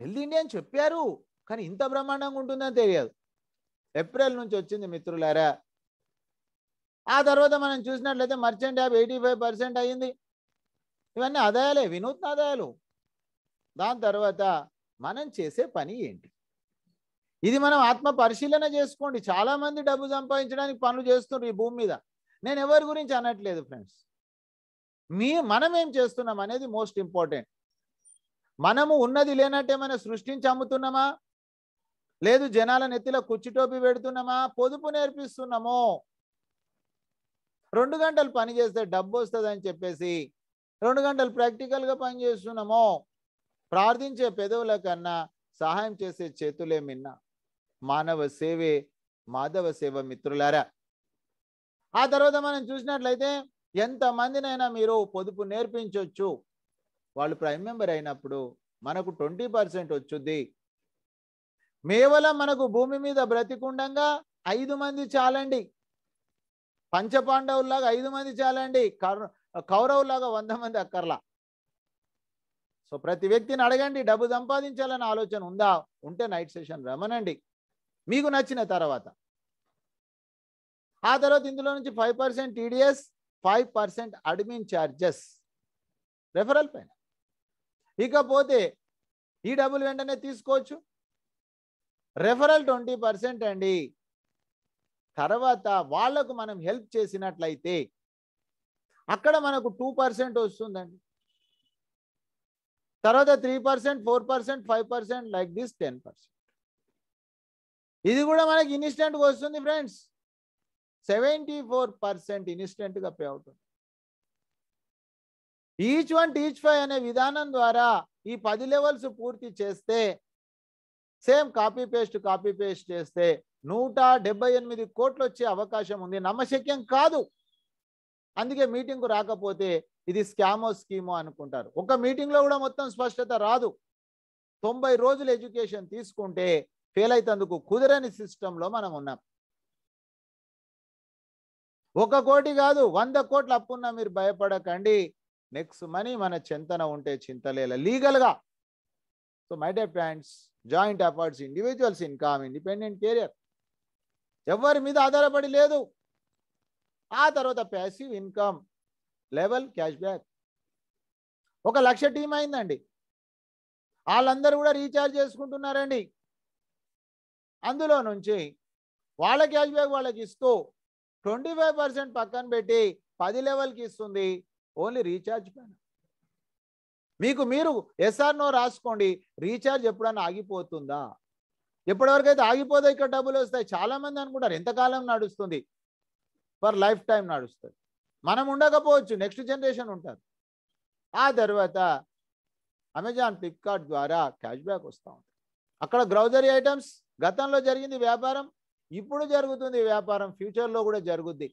[SPEAKER 1] ఇండియా అని చెప్పారు కానీ ఇంత బ్రహ్మాండంగా ఉంటుందని తెలియదు ఏప్రిల్ నుంచి వచ్చింది మిత్రులారా ఆ తర్వాత మనం చూసినట్లయితే merchant app eighty five percent అయ్యింది ఇవన్నీ ఆదాయాలే వినూత్న ఆదాయాలు దాని తర్వాత మనం చేసే పని ఏంటి ఇది మనం ఆత్మ పరిశీలన చేసుకోండి చాలామంది డబ్బు సంపాదించడానికి పనులు చేస్తున్నారు ఈ భూమి మీద నేను ఎవరి గురించి అనట్లేదు ఫ్రెండ్స్ మీ మనం ఏం చేస్తున్నాం అనేది మోస్ట్ ఇంపార్టెంట్ మనము ఉన్నది లేనట్టు ఏమైనా సృష్టించి అమ్ముతున్నామా లేదు జనాల నెత్తిలో కుచ్చిటోపి పెడుతున్నామా పొదుపు నేర్పిస్తున్నామో రెండు గంటలు పని చేస్తే డబ్బు వస్తుంది అని చెప్పేసి రెండు గంటలు ప్రాక్టికల్గా పని చేస్తున్నామో ప్రార్థించే పెదవుల కన్నా సహాయం చేసే చేతులే మిన్న మానవ సేవే మాధవ సేవ మిత్రులారా ఆ తర్వాత మనం చూసినట్లయితే ఎంతమందినైనా మీరు పొదుపు నేర్పించవచ్చు వాళ్ళు ప్రైమ్ మెంబర్ అయినప్పుడు మనకు ట్వంటీ పర్సెంట్ వచ్చుద్ది మేవలం మనకు భూమి మీద బ్రతికుండంగా ఐదు మంది చాలండి పంచపాండవుల్లాగా ఐదు మంది చాలండి కౌరవులాగా వంద మంది అక్కర్లా సో ప్రతి వ్యక్తిని అడగండి డబ్బు సంపాదించాలనే ఆలోచన ఉందా ఉంటే నైట్ సెషన్ రమనండి మీకు నచ్చిన తర్వాత ఆ తర్వాత ఇందులో నుంచి five percent TDS five percent admin charges referral పైన ఇకపోతే ఈ e డబ్బులు వెంటనే తీసుకోవచ్చు రెఫరల్ ట్వంటీ పర్సెంట్ అండి తర్వాత వాళ్లకు మనం హెల్ప్ చేసినట్లయితే అక్కడ మనకు టూ పర్సెంట్ వస్తుందండి తర్వాత three percent four percent five percent like this ten percent ఇది కూడా మనకి ఇన్స్టెంట్గా వస్తుంది ఫ్రెండ్స్ సెవెంటీ ఫోర్ పర్సెంట్ ఇన్స్టెంట్గా పే అవుతుంది ఈచ్ వన్ టీచ్ ఫైవ్ అనే విధానం ద్వారా ఈ పది లెవెల్స్ పూర్తి చేస్తే same copy paste copy paste చేస్తే నూట డెబ్బై ఎనిమిది కోట్లు వచ్చే అవకాశం ఉంది నమ్మశక్యం కాదు అందుకే మీటింగ్కు రాకపోతే ఇది స్కామో స్కీమో అనుకుంటారు ఒక మీటింగ్లో కూడా మొత్తం స్పష్టత రాదు తొంభై రోజులు ఎడ్యుకేషన్ తీసుకుంటే ఫెయిల్ అందుకు కుదరని సిస్టంలో మనం ఉన్నాం ఒక కోటి కాదు వంద కోట్లు అప్పున్నా మీరు భయపడకండి నెక్స్ట్ మనీ మన చింతన ఉంటే చింతలేల లీగల్గా so my dear friends joint efforts individuals income independent career ఎవరి మీద ఆధారపడి లేదు ఆ తర్వాత passive income level cash back ఒక లక్ష టీం అయిందండి వాళ్ళందరూ కూడా రీఛార్జ్ చేసుకుంటున్నారండి అందులో నుంచి వాళ్ళ క్యాష్ బ్యాక్ వాళ్ళకి ఇస్తూ ట్వంటీ ఫైవ్ పర్సెంట్ పక్కన పెట్టి పది లెవెల్కి ఇస్తుంది ఓన్లీ రీఛార్జ్ పైన మీకు మీరు ఎస్ఆర్నో రాసుకోండి రీఛార్జ్ ఎప్పుడన్నా ఆగిపోతుందా ఎప్పటివరకు అయితే ఆగిపోతే ఇక్కడ డబ్బులు వస్తాయి చాలామంది అనుకుంటారు ఎంతకాలం నడుస్తుంది ఫర్ లైఫ్ టైం నడుస్తుంది మనం ఉండకపోవచ్చు నెక్స్ట్ జనరేషన్ ఉంటారు ఆ తర్వాత అమెజాన్ ఫ్లిప్కార్ట్ ద్వారా క్యాష్ బ్యాక్ వస్తూ ఉంటుంది అక్కడ గ్రౌజరీ ఐటమ్స్ గతంలో జరిగింది వ్యాపారం ఇప్పుడు జరుగుతుంది వ్యాపారం ఫ్యూచర్లో కూడా జరుగుద్ది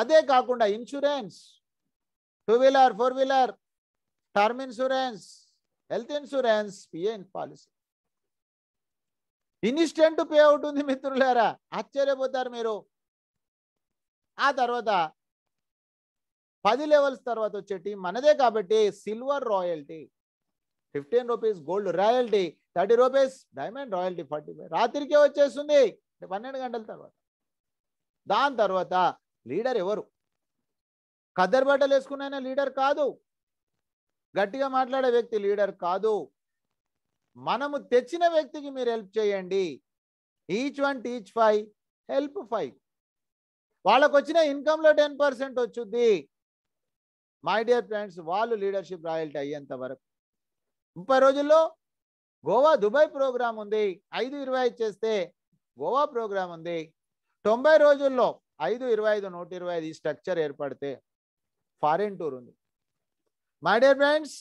[SPEAKER 1] అదే కాకుండా insurance two wheeler four wheeler term insurance health insurance PA policy instant pay out ఉంది మిత్రులారా ఆశ్చర్యపోతారు మీరు ఆ తర్వాత పది లెవెల్స్ తర్వాత వచ్చేటి మనదే కాబట్టి silver royalty fifteen rupees gold royalty thirty rupees diamond royalty forty five రాత్రికే వచ్చేస్తుంది పన్నెండు గంటల తర్వాత దాని తర్వాత లీడర్ ఎవరు కద్దరు బట్టలు వేసుకున్న లీడర్ కాదు గట్టిగా మాట్లాడే వ్యక్తి లీడర్ కాదు మనము తెచ్చిన వ్యక్తికి మీరు హెల్ప్ చేయండి each one teach five help five వాళ్ళకు వచ్చిన ఇన్కంలో టెన్ పర్సెంట్ వచ్చుద్ది మై డియర్ ఫ్రెండ్స్ వాళ్ళు లీడర్షిప్ రాయల్టీ అయ్యేంత వరకు ముప్పై రోజుల్లో గోవా దుబాయ్ ప్రోగ్రాం ఉంది ఐదు ఇరవై చేస్తే గోవా ప్రోగ్రాం ఉంది తొంభై రోజుల్లో ఐదు ఇరవై ఐదు నూట ఇరవై ఐదు ఈ స్ట్రక్చర్ ఏర్పడితే ఫారెన్ టూర్ ఉంది మై డియర్ ఫ్రెండ్స్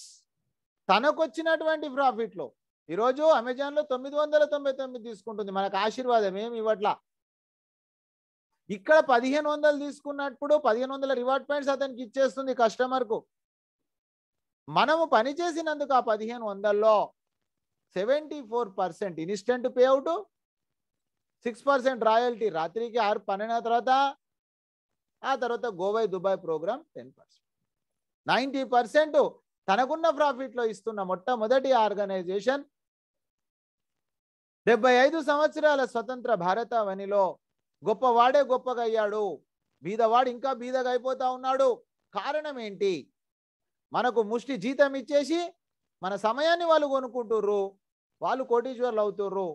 [SPEAKER 1] తనకు వచ్చినటువంటి ప్రాఫిట్లో ఈరోజు అమెజాన్లో తొమ్మిది వందల తొంభై తొమ్మిది తీసుకుంటుంది మనకు ఆశీర్వాదం ఏమి ఇవ్వట్లా ఇక్కడ పదిహేను వందలు తీసుకున్నప్పుడు పదిహేను వందల రివార్డ్ పాయింట్స్ అతనికి ఇచ్చేస్తుంది కస్టమర్కు మనము పనిచేసినందుకు ఆ పదిహేను వందల్లో seventy four percent instant pay out six percent royalty రాత్రికి ఆరు పన్నెండు తర్వాత ఆ తర్వాత గోవై Dubai program ten percent ninety percent తనకున్న ప్రాఫిట్లో ఇస్తున్న మొట్టమొదటి ఆర్గనైజేషన్ డెబ్బై ఐదు సంవత్సరాల స్వతంత్ర భారత వనిలో గొప్పవాడే గొప్పగా అయ్యాడు బీదవాడు ఇంకా బీదగా అయిపోతా ఉన్నాడు కారణం ఏంటి మనకు ముష్టి జీతం ఇచ్చేసి మన సమయాన్ని వాళ్ళు కొనుక్కుంటుర్రు వాళ్ళు కోటీశ్వర్లు అవుతుర్రు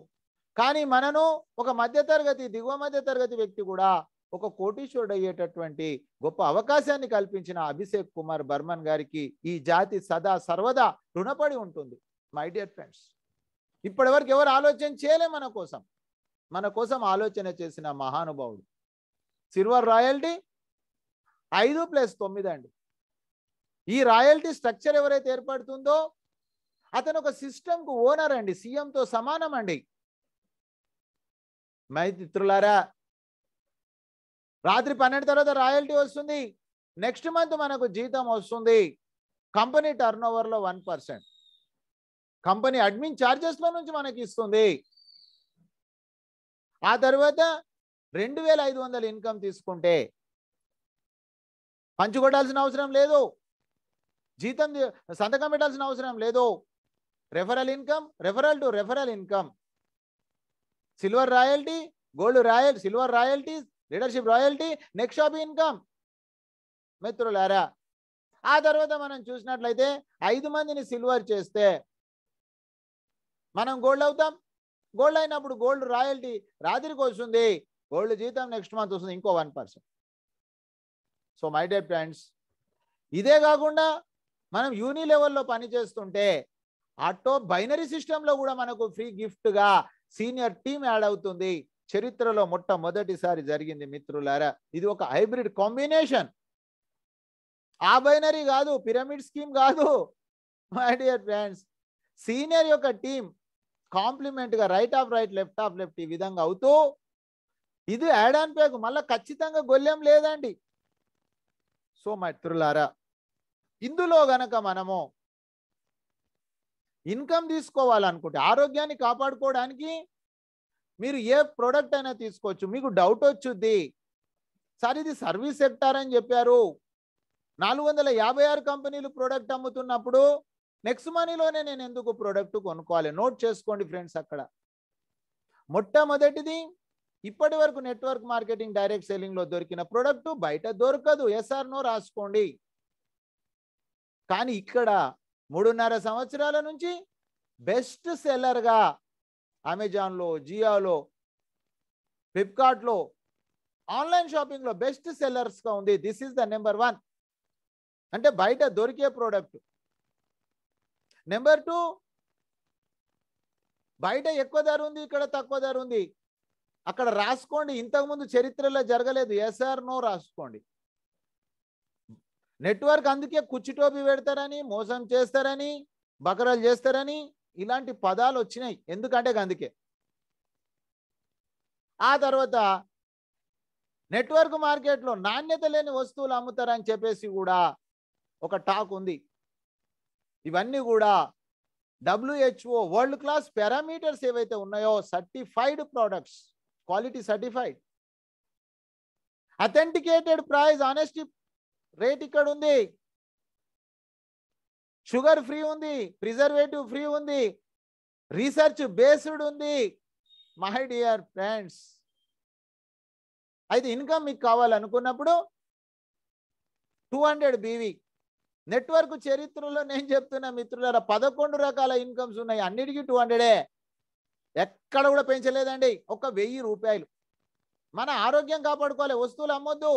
[SPEAKER 1] కానీ మనను ఒక మధ్యతరగతి దిగువ మధ్యతరగతి వ్యక్తి కూడా ఒక కోటీశ్వరుడు అయ్యేటటువంటి గొప్ప అవకాశాన్ని కల్పించిన అభిషేక్ కుమార్ బర్మన్ గారికి ఈ జాతి సదా సర్వదా రుణపడి ఉంటుంది మై డియర్ ఫ్రెండ్స్ ఇప్పటి వరకు ఎవరు ఆలోచన చేయలే మన కోసం మన కోసం ఆలోచన చేసిన మహానుభావుడు సిల్వర్ రాయల్టీ ఐదు ప్లస్ తొమ్మిది అండి ఈ రాయల్టీ స్ట్రక్చర్ ఎవరైతే ఏర్పడుతుందో అతను ఒక సిస్టమ్కు ఓనర్ అండి సీఎంతో సమానం అండి మైత్రులారా రాత్రి పన్నెండు తర్వాత రాయల్టీ వస్తుంది నెక్స్ట్ మంత్ మనకు జీతం వస్తుంది కంపెనీ టర్న్ ఓవర్లో వన్ పర్సెంట్ కంపెనీ అడ్మిన్ ఛార్జెస్లో నుంచి మనకి ఇస్తుంది ఆ తర్వాత రెండు వేల ఐదు వందల ఇన్కమ్ తీసుకుంటే కొట్టాల్సిన అవసరం లేదు జీతం సంతకం పెట్టాల్సిన అవసరం లేదు referral income referral to referral income silver royalty gold royal silver royalties leadership royalty next shop income మిత్రులారా ఆ తర్వాత మనం చూసినట్లయితే ఐదు మందిని సిల్వర్ చేస్తే మనం గోల్డ్ అవుతాం గోల్డ్ అయినప్పుడు గోల్డ్ రాయల్టీ రాత్రికి వస్తుంది గోల్డ్ జీతం నెక్స్ట్ మంత్ వస్తుంది ఇంకో one percent so my dear friends ఇదే కాకుండా మనం యూని లెవెల్లో పనిచేస్తుంటే ఆటో బైనరీ సిస్టంలో కూడా మనకు ఫ్రీ గిఫ్ట్గా సీనియర్ టీం యాడ్ అవుతుంది చరిత్రలో మొట్టమొదటిసారి జరిగింది మిత్రులారా ఇది ఒక హైబ్రిడ్ కాంబినేషన్ ఆ బైనరీ కాదు పిరమిడ్ స్కీమ్ కాదు మై డియర్ ఫ్రెండ్స్ సీనియర్ యొక్క టీం కాంప్లిమెంట్గా right of right left of left ఈ విధంగా అవుతూ ఇది యాడ్ ఆన్ పేకు మళ్ళా ఖచ్చితంగా గొల్లెం లేదండి సో మిత్రులారా ఇందులో గనక మనము ఇన్కమ్ తీసుకోవాలనుకుంటే ఆరోగ్యాన్ని కాపాడుకోవడానికి మీరు ఏ ప్రోడక్ట్ అయినా తీసుకోవచ్చు మీకు డౌట్ వచ్చుద్ది సార్ ఇది సర్వీస్ సెక్టార్ అని చెప్పారు నాలుగు వందల యాభై ఆరు కంపెనీలు ప్రోడక్ట్ అమ్ముతున్నప్పుడు నెక్స్ట్ మనీలోనే నేను ఎందుకు ప్రోడక్ట్ కొనుక్కోవాలి నోట్ చేసుకోండి ఫ్రెండ్స్ అక్కడ మొట్టమొదటిది ఇప్పటి వరకు నెట్వర్క్ మార్కెటింగ్ డైరెక్ట్ సెల్లింగ్లో దొరికిన ప్రోడక్ట్ బయట దొరకదు ఎస్ఆర్ నో రాసుకోండి కానీ ఇక్కడ మూడున్నర సంవత్సరాల నుంచి బెస్ట్ సెల్లర్గా అమెజాన్లో జియోలో ఫ్లిప్కార్ట్లో ఆన్లైన్ షాపింగ్లో బెస్ట్ సెల్లర్స్గా ఉంది this is the number one అంటే బయట దొరికే ప్రోడక్ట్ నెంబర్ టూ బయట ఎక్కువ ధర ఉంది ఇక్కడ తక్కువ ధర ఉంది అక్కడ రాసుకోండి ఇంతకుముందు చరిత్రలో జరగలేదు ఎస్ఆర్ నో రాసుకోండి నెట్వర్క్ అందుకే కుచ్చిటోపి పెడతారని మోసం చేస్తారని బకరాలు చేస్తారని ఇలాంటి పదాలు వచ్చినాయి ఎందుకంటే అందుకే ఆ తర్వాత నెట్వర్క్ మార్కెట్లో నాణ్యత లేని వస్తువులు అమ్ముతారని చెప్పేసి కూడా ఒక టాక్ ఉంది ఇవన్నీ కూడా డబ్ల్యూహెచ్ఓ వరల్డ్ క్లాస్ పారామీటర్స్ ఏవైతే ఉన్నాయో certified products quality certified authenticated price honesty rate ఇక్కడ ఉంది షుగర్ ఫ్రీ ఉంది ప్రిజర్వేటివ్ ఫ్రీ ఉంది రీసెర్చ్ బేస్డ్ ఉంది మై డియర్ ఫ్రెండ్స్ అయితే ఇన్కమ్ మీకు కావాలనుకున్నప్పుడు టూ హండ్రెడ్ బీవీ నెట్వర్క్ చరిత్రలో నేను చెప్తున్నా మిత్రులారా పదకొండు రకాల ఇన్కమ్స్ ఉన్నాయి అన్నిటికీ టూ హండ్రెడే ఎక్కడ కూడా పెంచలేదండి ఒక వెయ్యి రూపాయలు మన ఆరోగ్యం కాపాడుకోవాలి వస్తువులు అమ్మొద్దు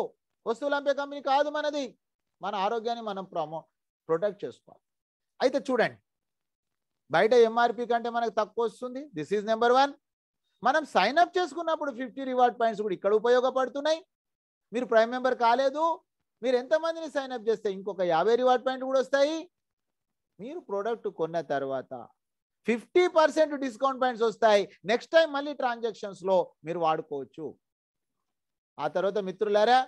[SPEAKER 1] వస్తువులు అంపే కంపెనీ కాదు మనది మన ఆరోగ్యాన్ని మనం ప్రమో ప్రొటెక్ట్ చేసుకోవాలి అయితే చూడండి బయట ఎంఆర్పి కంటే మనకు తక్కువ వస్తుంది దిస్ ఈజ్ నెంబర్ వన్ మనం సైన్ అప్ చేసుకున్నప్పుడు ఫిఫ్టీ రివార్డ్ పాయింట్స్ కూడా ఇక్కడ ఉపయోగపడుతున్నాయి మీరు ప్రైమ్ మెంబర్ కాలేదు మీరు ఎంతమందిని సైన్ అప్ చేస్తే ఇంకొక యాభై రివార్డ్ పాయింట్ కూడా వస్తాయి మీరు ప్రోడక్ట్ కొన్న తర్వాత ఫిఫ్టీ పర్సెంట్ డిస్కౌంట్ పాయింట్స్ వస్తాయి నెక్స్ట్ టైం మళ్ళీ ట్రాన్సాక్షన్స్లో మీరు వాడుకోవచ్చు ఆ తర్వాత మిత్రులారా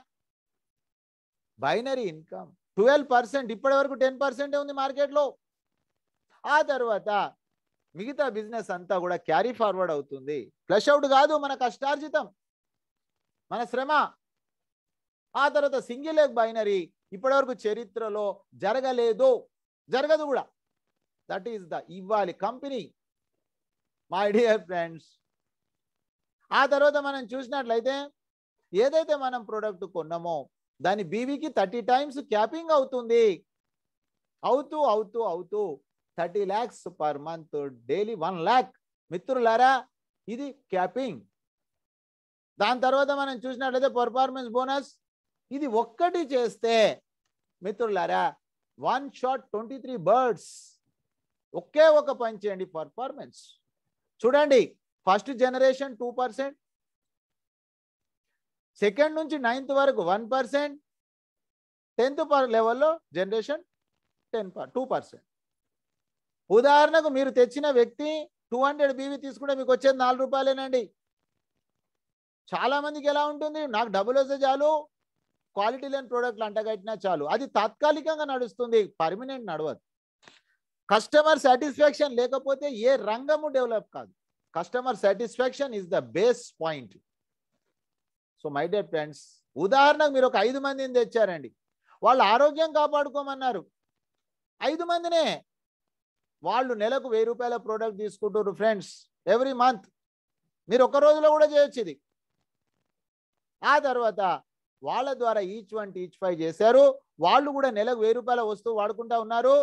[SPEAKER 1] బైనరీ ఇన్కమ్ ట్వెల్వ్ పర్సెంట్ ఇప్పటి వరకు టెన్ పర్సెంటే ఉంది మార్కెట్లో ఆ తర్వాత మిగతా బిజినెస్ అంతా కూడా క్యారీ ఫార్వర్డ్ అవుతుంది ఫ్లష్ అవుట్ కాదు మన కష్టార్జితం మన శ్రమ ఆ తర్వాత సింగిల్ ఎగ్ బైనరీ ఇప్పటివరకు చరిత్రలో జరగలేదు జరగదు కూడా దట్ ఈస్ ద ఇవ్వాలి కంపెనీ మై డియర్ ఫ్రెండ్స్ ఆ తర్వాత మనం చూసినట్లయితే ఏదైతే మనం ప్రోడక్ట్ కొన్నామో దాని బీవీకి థర్టీ టైమ్స్ క్యాపింగ్ అవుతుంది అవుతూ అవుతూ అవుతూ thirty lakhs per month daily one lakh మిత్రులారా ఇది క్యాపింగ్ దాని తర్వాత మనం చూసినట్లయితే పర్ఫార్మెన్స్ బోనస్ ఇది ఒక్కటి చేస్తే మిత్రులారా one shot twenty three birds ఒకే ఒక పని చేయండి పర్ఫార్మెన్స్ చూడండి first generation two percent second నుంచి నైన్త్ వరకు వన్ పర్సెంట్ టెన్త్ లెవెల్లో జనరేషన్ టెన్ టూ పర్సెంట్ ఉదాహరణకు మీరు తెచ్చిన వ్యక్తి టూ హండ్రెడ్ బీవీ తీసుకుంటే మీకు వచ్చేది నాలుగు రూపాయలేనండి చాలామందికి ఎలా ఉంటుంది నాకు డబ్బులు వస్తే చాలు క్వాలిటీ లేని ప్రోడక్ట్లు అంటగట్టినా చాలు అది తాత్కాలికంగా నడుస్తుంది పర్మనెంట్ నడవద్దు కస్టమర్ సాటిస్ఫాక్షన్ లేకపోతే ఏ రంగము డెవలప్ కాదు customer satisfaction is the base point so my dear friends ఉదాహరణకు మీరు ఒక ఐదు మందిని తెచ్చారండి వాళ్ళు ఆరోగ్యం కాపాడుకోమన్నారు ఐదు మందినే వాళ్ళు నెలకు వెయ్యి రూపాయల ప్రోడక్ట్ తీసుకుంటారు ఫ్రెండ్స్ ఎవ్రీ మంత్ మీరు ఒక రోజులో కూడా చేయొచ్చు ఇది ఆ తర్వాత వాళ్ళ ద్వారా ఈచ్ వన్ టీచ్ ఫైవ్ చేశారు వాళ్ళు కూడా నెలకు వెయ్యి రూపాయల వస్తువు వాడుకుంటా ఉన్నారు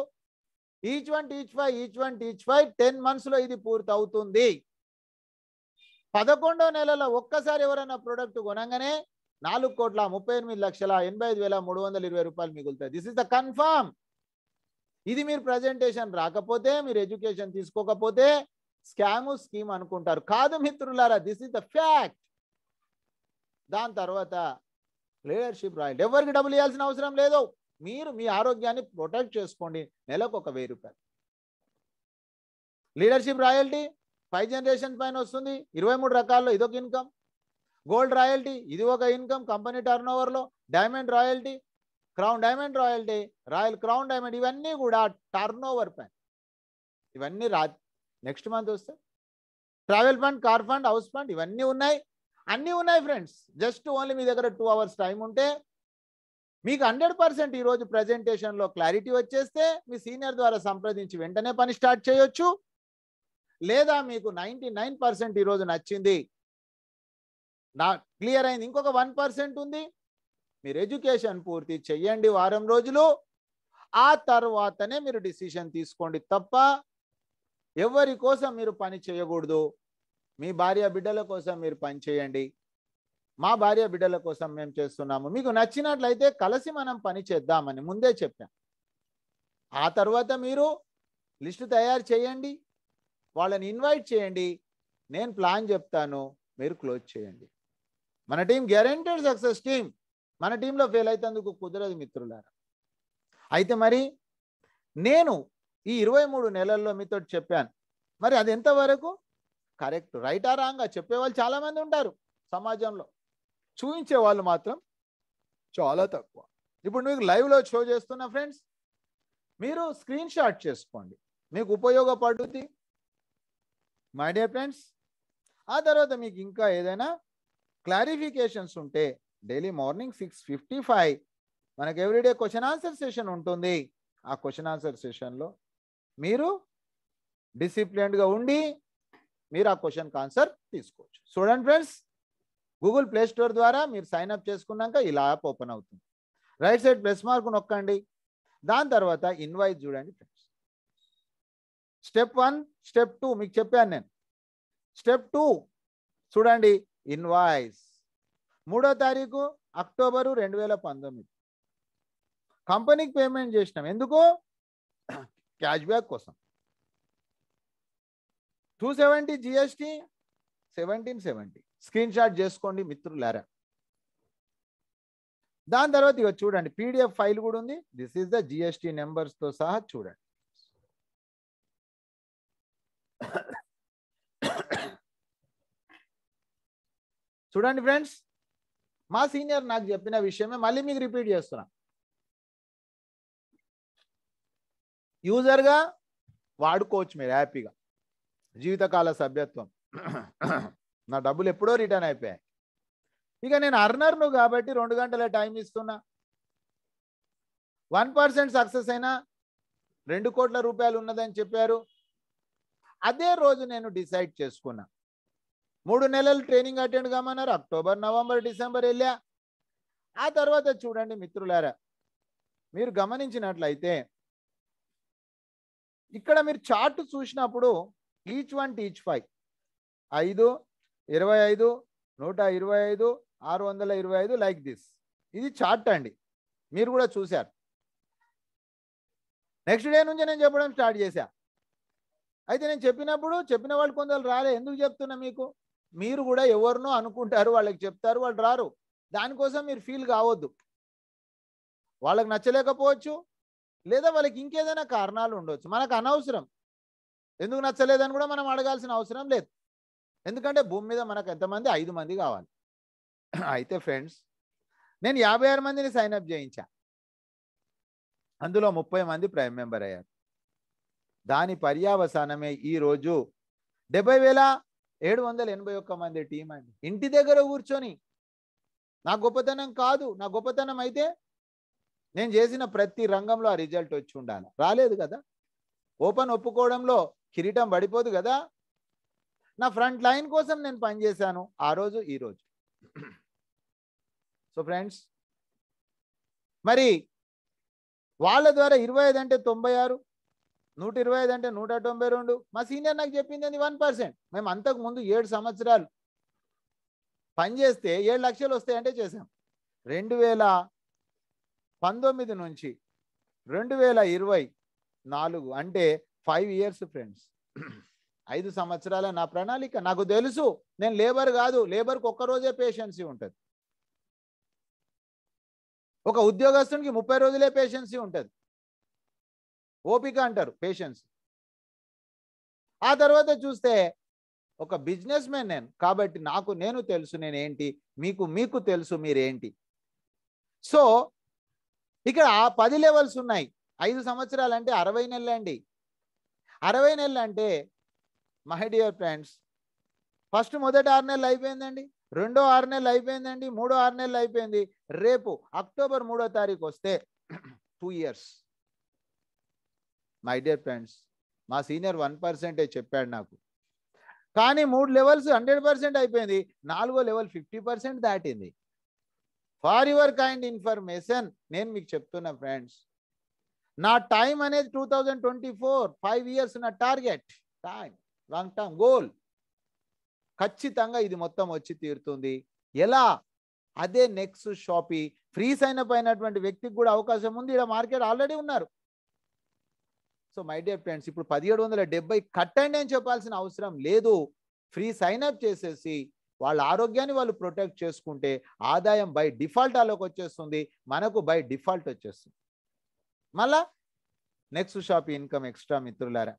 [SPEAKER 1] each one teach five each one teach five ten మంత్స్లో ఇది పూర్తి అవుతుంది పదకొండో నెలలో ఒక్కసారి ఎవరైనా ప్రోడక్ట్ కొనగానే నాలుగు కోట్ల ముప్పై ఎనిమిది లక్షల ఎనభై ఐదు వేల మూడు వందల ఇరవై రూపాయలు మిగులుతాయి దిస్ ఇస్ ద కన్ఫామ్ ఇది మీరు ప్రజెంటేషన్ రాకపోతే మీరు ఎడ్యుకేషన్ తీసుకోకపోతే స్కామ్ స్కీమ్ అనుకుంటారు కాదు మిత్రులారా దిస్ ఇస్ ద ఫ్యాక్ట్ దాని తర్వాత లీడర్షిప్ రాయల్ ఎవరికి డబ్బులు ఇవ్వాల్సిన అవసరం లేదు మీరు మీ ఆరోగ్యాన్ని ప్రొటెక్ట్ చేసుకోండి నెలకు ఒక వెయ్యి రూపాయలు లీడర్షిప్ రాయల్టీ ఫైవ్ జనరేషన్ పైన వస్తుంది ఇరవై మూడు రకాల్లో ఇదొక ఇన్కమ్ గోల్డ్ రాయల్టీ ఇది ఒక ఇన్కమ్ కంపెనీ టర్న్ ఓవర్లో diamond royalty crown diamond royalty royal crown diamond ఇవన్నీ కూడా టర్న్ ఓవర్ పైన ఇవన్నీ రా నెక్స్ట్ మంత్ వస్తే travel fund car fund house fund ఇవన్నీ ఉన్నాయి అన్నీ ఉన్నాయి ఫ్రెండ్స్ జస్ట్ ఓన్లీ మీ దగ్గర టూ అవర్స్ టైం ఉంటే మీకు హండ్రెడ్ పర్సెంట్ ఈరోజు ప్రజెంటేషన్లో క్లారిటీ వచ్చేస్తే మీ సీనియర్ ద్వారా సంప్రదించి వెంటనే పని స్టార్ట్ చేయొచ్చు లేదా మీకు నైంటీ నైన్ పర్సెంట్ ఈరోజు నచ్చింది నా క్లియర్ అయింది ఇంకొక వన్ పర్సెంట్ ఉంది మీరు ఎడ్యుకేషన్ పూర్తి చెయ్యండి వారం రోజులు ఆ తర్వాతనే మీరు డిసిషన్ తీసుకోండి తప్ప ఎవరి కోసం మీరు పని చేయకూడదు మీ భార్య బిడ్డల కోసం మీరు పని చేయండి మా భార్య బిడ్డల కోసం మేము చేస్తున్నాము మీకు నచ్చినట్లయితే కలిసి మనం పని చేద్దామని ముందే చెప్పాం ఆ తర్వాత మీరు లిస్టు తయారు చేయండి వాళ్ళని ఇన్వైట్ చేయండి నేను ప్లాన్ చెప్తాను మీరు క్లోజ్ చేయండి మన టీం గ్యారెంటెడ్ సక్సెస్ టీం మన టీంలో ఫెయిల్ అయితేందుకు కుదరదు మిత్రులారా అయితే మరి నేను ఈ ఇరవై మూడు నెలల్లో మీతో చెప్పాను మరి అది ఎంతవరకు కరెక్ట్ రైటా రాంగా చెప్పేవాళ్ళు చాలామంది ఉంటారు సమాజంలో చూపించే వాళ్ళు మాత్రం చాలా తక్కువ ఇప్పుడు మీకు లైవ్లో షో చేస్తున్నా ఫ్రెండ్స్ మీరు స్క్రీన్ షాట్ చేసుకోండి మీకు ఉపయోగపడుతుంది మై డియర్ ఫ్రెండ్స్ ఆ తర్వాత మీకు ఇంకా ఏదైనా క్లారిఫికేషన్స్ ఉంటే daily morning six fifty five మనకు ఎవ్రీడే క్వశ్చన్ ఆన్సర్ సెషన్ ఉంటుంది ఆ క్వశ్చన్ ఆన్సర్ సెషన్లో మీరు డిసిప్లిన్డ్గా ఉండి మీరు ఆ క్వశ్చన్కి ఆన్సర్ తీసుకోవచ్చు చూడండి ఫ్రెండ్స్ గూగుల్ ప్లే స్టోర్ ద్వారా మీరు సైన్ అప్ చేసుకున్నాక ఇలా యాప్ ఓపెన్ అవుతుంది రైట్ సైడ్ ప్లస్ మార్క్ నొక్కండి దాని తర్వాత ఇన్వైట్ చూడండి స్టెప్ వన్ స్టెప్ టూ మీకు చెప్పాను నేను స్టెప్ టూ చూడండి ఇన్వాయిస్ మూడో తారీఖు అక్టోబరు రెండు వేల పంతొమ్మిది కంపెనీకి పేమెంట్ చేసినాం ఎందుకు క్యాష్ బ్యాక్ కోసం two seventy GST seventeen seventy screenshot చేసుకోండి మిత్రులారా దాని తర్వాత ఇక చూడండి పీడిఎఫ్ ఫైల్ కూడా ఉంది దిస్ ఈస్ ద జిఎస్టీ నెంబర్స్తో సహా చూడండి చూడండి ఫ్రెండ్స్ మా సీనియర్ నాకు చెప్పిన విషయమే మళ్ళీ మీకు రిపీట్ చేస్తున్నా యూజర్గా వాడుకోవచ్చు మీరు హ్యాపీగా జీవితకాల సభ్యత్వం నా డబ్బులు ఎప్పుడో రిటర్న్ అయిపోయాయి ఇక నేను అర్నర్ను కాబట్టి రెండు గంటల టైం ఇస్తున్నా వన్ పర్సెంట్ సక్సెస్ అయినా రెండు కోట్ల రూపాయలు ఉన్నదని చెప్పారు అదే రోజు నేను డిసైడ్ చేసుకున్నా మూడు నెలలు ట్రైనింగ్ అటెండ్ కామన్నారు అక్టోబర్ నవంబర్ డిసెంబర్ వెళ్ళా ఆ తర్వాత చూడండి మిత్రులారా మీరు గమనించినట్లయితే ఇక్కడ మీరు చార్ట్ చూసినప్పుడు ఈచ్ వన్ టీచ్ ఫైవ్ ఐదు ఇరవై ఐదు నూట ఇరవై ఐదు ఆరు వందల ఇరవై ఐదు లైక్ దిస్ ఇది చార్ట్ అండి మీరు కూడా చూశారు నెక్స్ట్ డే నుంచి నేను చెప్పడం స్టార్ట్ చేశా అయితే నేను చెప్పినప్పుడు చెప్పిన వాళ్ళు కొందరు రాలే ఎందుకు చెప్తున్నా మీకు మీరు కూడా ఎవరినో అనుకుంటారు వాళ్ళకి చెప్తారు వాళ్ళు రారు దానికోసం మీరు ఫీల్ కావద్దు వాళ్ళకి నచ్చలేకపోవచ్చు లేదా వాళ్ళకి ఇంకేదైనా కారణాలు ఉండవచ్చు మనకు అనవసరం ఎందుకు నచ్చలేదని కూడా మనం అడగాల్సిన అవసరం లేదు ఎందుకంటే భూమి మీద మనకు ఎంతమంది ఐదు మంది కావాలి అయితే ఫ్రెండ్స్ నేను యాభై ఆరు మందిని అప్ చేయించా అందులో ముప్పై మంది ప్రైమ్ మెంబర్ అయ్యారు దాని పర్యావసానమే ఈరోజు డెబ్బై వేల ఏడు వందల ఎనభై ఒక్క మంది టీం అండి ఇంటి దగ్గర కూర్చొని నా గొప్పతనం కాదు నా గొప్పతనం అయితే నేను చేసిన ప్రతి రంగంలో ఆ రిజల్ట్ వచ్చి ఉండాలి రాలేదు కదా ఓపెన్ ఒప్పుకోవడంలో కిరీటం పడిపోదు కదా నా ఫ్రంట్ లైన్ కోసం నేను పనిచేశాను ఆ రోజు ఈ రోజు సో ఫ్రెండ్స్ మరి వాళ్ళ ద్వారా ఇరవై ఐదు అంటే తొంభై ఆరు నూట ఇరవై ఐదు అంటే నూట తొంభై రెండు మా సీనియర్ నాకు చెప్పింది అని వన్ పర్సెంట్ మేము అంతకు ముందు ఏడు సంవత్సరాలు పనిచేస్తే ఏడు లక్షలు వస్తాయంటే చేసాం రెండు వేల పంతొమ్మిది నుంచి రెండు వేల ఇరవై నాలుగు అంటే ఫైవ్ ఇయర్స్ ఫ్రెండ్స్ ఐదు సంవత్సరాల నా ప్రణాళిక నాకు తెలుసు నేను లేబర్ కాదు లేబర్కి ఒక్కరోజే పేషెన్సీ ఉంటుంది ఒక ఉద్యోగస్తునికి ముప్పై రోజులే పేషెన్సీ ఉంటుంది ఓపిక అంటారు పేషెన్స్ ఆ తర్వాత చూస్తే ఒక బిజినెస్ మ్యాన్ నేను కాబట్టి నాకు నేను తెలుసు నేనేంటి మీకు మీకు తెలుసు మీరేంటి సో ఇక్కడ ఆ పది లెవెల్స్ ఉన్నాయి ఐదు సంవత్సరాలు అంటే అరవై నెలలు అండి అరవై నెలలు అంటే మై డియర్ ఫ్రెండ్స్ ఫస్ట్ మొదటి ఆరు నెలలు అయిపోయిందండి రెండో ఆరు నెలలు అయిపోయిందండి మూడో ఆరు నెలలు అయిపోయింది రేపు అక్టోబర్ మూడో తారీఖు వస్తే two (clears throat) years my dear friends మా సీనియర్ వన్ పర్సెంటే చెప్పాడు నాకు కానీ మూడు లెవెల్స్ హండ్రెడ్ పర్సెంట్ అయిపోయింది నాలుగో లెవెల్ ఫిఫ్టీ పర్సెంట్ దాటింది ఫార్ యువర్ కైండ్ ఇన్ఫర్మేషన్ నేను మీకు చెప్తున్నా ఫ్రెండ్స్ నా టైం అనేది two thousand twenty four five years నా target time long term goal ఖచ్చితంగా ఇది మొత్తం వచ్చి తీరుతుంది ఎలా అదే నెక్స్ట్ షాపీ ఫ్రీస్ అయిన పైనటువంటి వ్యక్తికి కూడా అవకాశం ఉంది ఇక్కడ మార్కెట్ ఆల్రెడీ ఉన్నారు సో మై డియర్ ఫ్రెండ్స్ ఇప్పుడు పదిహేడు వందల డెబ్బై కట్టండి అని చెప్పాల్సిన అవసరం లేదు ఫ్రీ సైన్ అప్ చేసేసి వాళ్ళ ఆరోగ్యాన్ని వాళ్ళు ప్రొటెక్ట్ చేసుకుంటే ఆదాయం బై డిఫాల్ట్ అలాకి వచ్చేస్తుంది మనకు బై డిఫాల్ట్ వచ్చేస్తుంది మళ్ళా నెక్స్ట్ షాప్ ఇన్కమ్ ఎక్స్ట్రా మిత్రులారా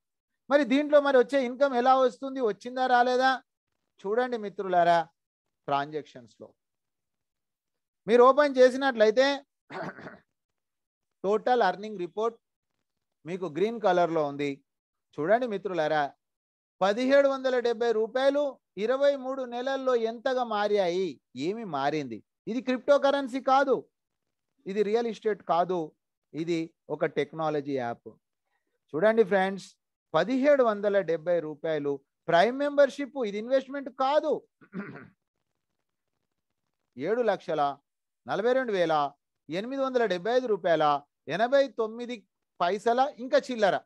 [SPEAKER 1] మరి దీంట్లో మరి వచ్చే ఇన్కమ్ ఎలా వస్తుంది వచ్చిందా రాలేదా చూడండి మిత్రులారా ట్రాన్జాక్షన్స్లో మీరు ఓపెన్ చేసినట్లయితే (clears throat) టోటల్ అర్నింగ్ రిపోర్ట్ మీకు గ్రీన్ కలర్లో ఉంది చూడండి మిత్రులారా పదిహేడు వందల డెబ్బై రూపాయలు ఇరవై మూడు నెలల్లో ఎంతగా మారాయి ఏమి మారింది ఇది క్రిప్టో కరెన్సీ కాదు ఇది రియల్ ఎస్టేట్ కాదు ఇది ఒక టెక్నాలజీ యాప్ చూడండి ఫ్రెండ్స్ పదిహేడు వందల డెబ్బై రూపాయలు ప్రైమ్ మెంబర్షిప్ ఇది ఇన్వెస్ట్మెంట్ కాదు ఏడు లక్షల నలభై రెండు వేల ఎనిమిది వందల డెబ్బై ఐదు రూపాయల ఎనభై తొమ్మిది పైసల ఇంకా చిల్లర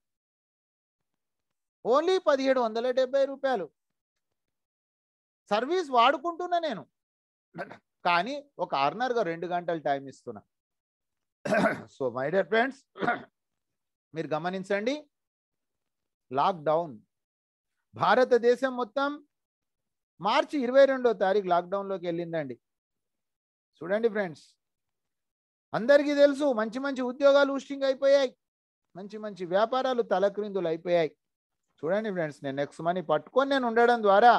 [SPEAKER 1] ఓన్లీ పదిహేడు వందల డెబ్బై రూపాయలు సర్వీస్ వాడుకుంటున్నా నేను కానీ ఒక ఆర్నర్గా రెండు గంటలు టైం ఇస్తున్నా సో మై డియర్ ఫ్రెండ్స్ మీరు గమనించండి లాక్డౌన్ భారతదేశం మొత్తం మార్చి ఇరవై రెండో తారీఖు లాక్డౌన్లోకి వెళ్ళిందండి చూడండి ఫ్రెండ్స్ అందరికీ తెలుసు మంచి మంచి ఉద్యోగాలు ఉష్టింగ్ అయిపోయాయి మంచి మంచి వ్యాపారాలు తలక్రిందులు అయిపోయాయి చూడండి ఫ్రెండ్స్ నేను నెక్స్ట్ మనీ పట్టుకొని నేను ఉండడం ద్వారా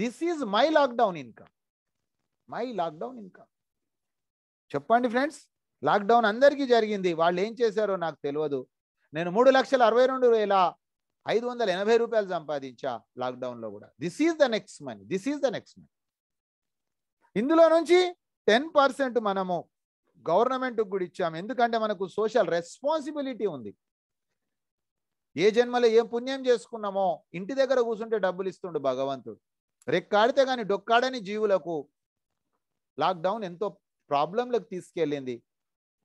[SPEAKER 1] this is my lockdown income my lockdown income చెప్పండి ఫ్రెండ్స్ లాక్డౌన్ అందరికీ జరిగింది వాళ్ళు ఏం చేశారో నాకు తెలియదు నేను మూడు లక్షల అరవై రెండు వేల ఐదు వందల ఎనభై రూపాయలు సంపాదించా లాక్డౌన్లో కూడా this is the next money this is the next money ఇందులో నుంచి టెన్ పర్సెంట్ మనము గవర్నమెంట్కి కూడా ఇచ్చాము ఎందుకంటే మనకు సోషల్ రెస్పాన్సిబిలిటీ ఉంది ఏ జన్మలో ఏం పుణ్యం చేసుకున్నామో ఇంటి దగ్గర కూర్చుంటే డబ్బులు ఇస్తుండు భగవంతుడు రెక్కాడితే కానీ డొక్కాడని జీవులకు లాక్డౌన్ ఎంతో ప్రాబ్లంలకు తీసుకెళ్ళింది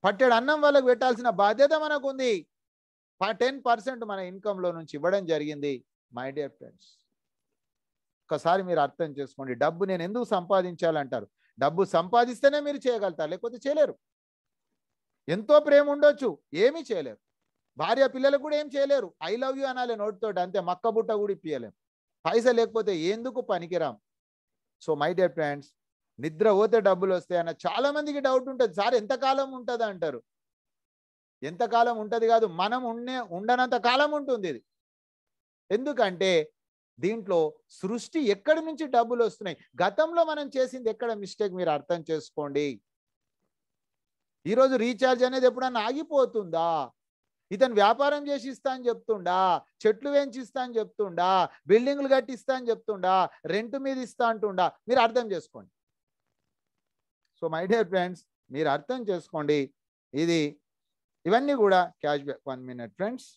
[SPEAKER 1] పట్టెడు అన్నం వాళ్ళకు పెట్టాల్సిన బాధ్యత మనకు ఉంది టెన్ పర్సెంట్ మన ఇన్కంలో నుంచి ఇవ్వడం జరిగింది మై డియర్ ఫ్రెండ్స్ ఒకసారి మీరు అర్థం చేసుకోండి డబ్బు నేను ఎందుకు సంపాదించాలంటారు డబ్బు సంపాదిస్తేనే మీరు చేయగలుగుతారు లేకపోతే చేయలేరు ఎంతో ప్రేమ ఉండొచ్చు ఏమీ చేయలేరు భార్య పిల్లలకు కూడా ఏం చేయలేరు ఐ లవ్ యూ అనాలి నోటితో అంతే మక్క బుట్ట కూడా ఇప్పియలేం పైస లేకపోతే ఎందుకు పనికిరాం సో మై డియర్ ఫ్రెండ్స్ నిద్ర పోతే డబ్బులు వస్తే అన్న చాలా మందికి డౌట్ ఉంటుంది సార్ ఎంతకాలం ఉంటుంది అంటారు ఎంతకాలం ఉంటుంది కాదు మనం ఉండే ఉండనంత కాలం ఉంటుంది ఇది ఎందుకంటే దీంట్లో సృష్టి ఎక్కడి నుంచి డబ్బులు వస్తున్నాయి గతంలో మనం చేసింది ఎక్కడ మిస్టేక్ మీరు అర్థం చేసుకోండి ఈరోజు రీఛార్జ్ అనేది ఎప్పుడన్నా ఆగిపోతుందా ఇతను వ్యాపారం చేసి ఇస్తా అని చెప్తుండా చెట్లు వేయించిస్తా అని చెప్తుండా బిల్డింగ్లు కట్టిస్తా అని చెప్తుండా రెంట్ మీద ఇస్తా అంటుండా మీరు అర్థం చేసుకోండి సో మై డియర్ ఫ్రెండ్స్ మీరు అర్థం చేసుకోండి ఇది ఇవన్నీ కూడా cash back one minute friends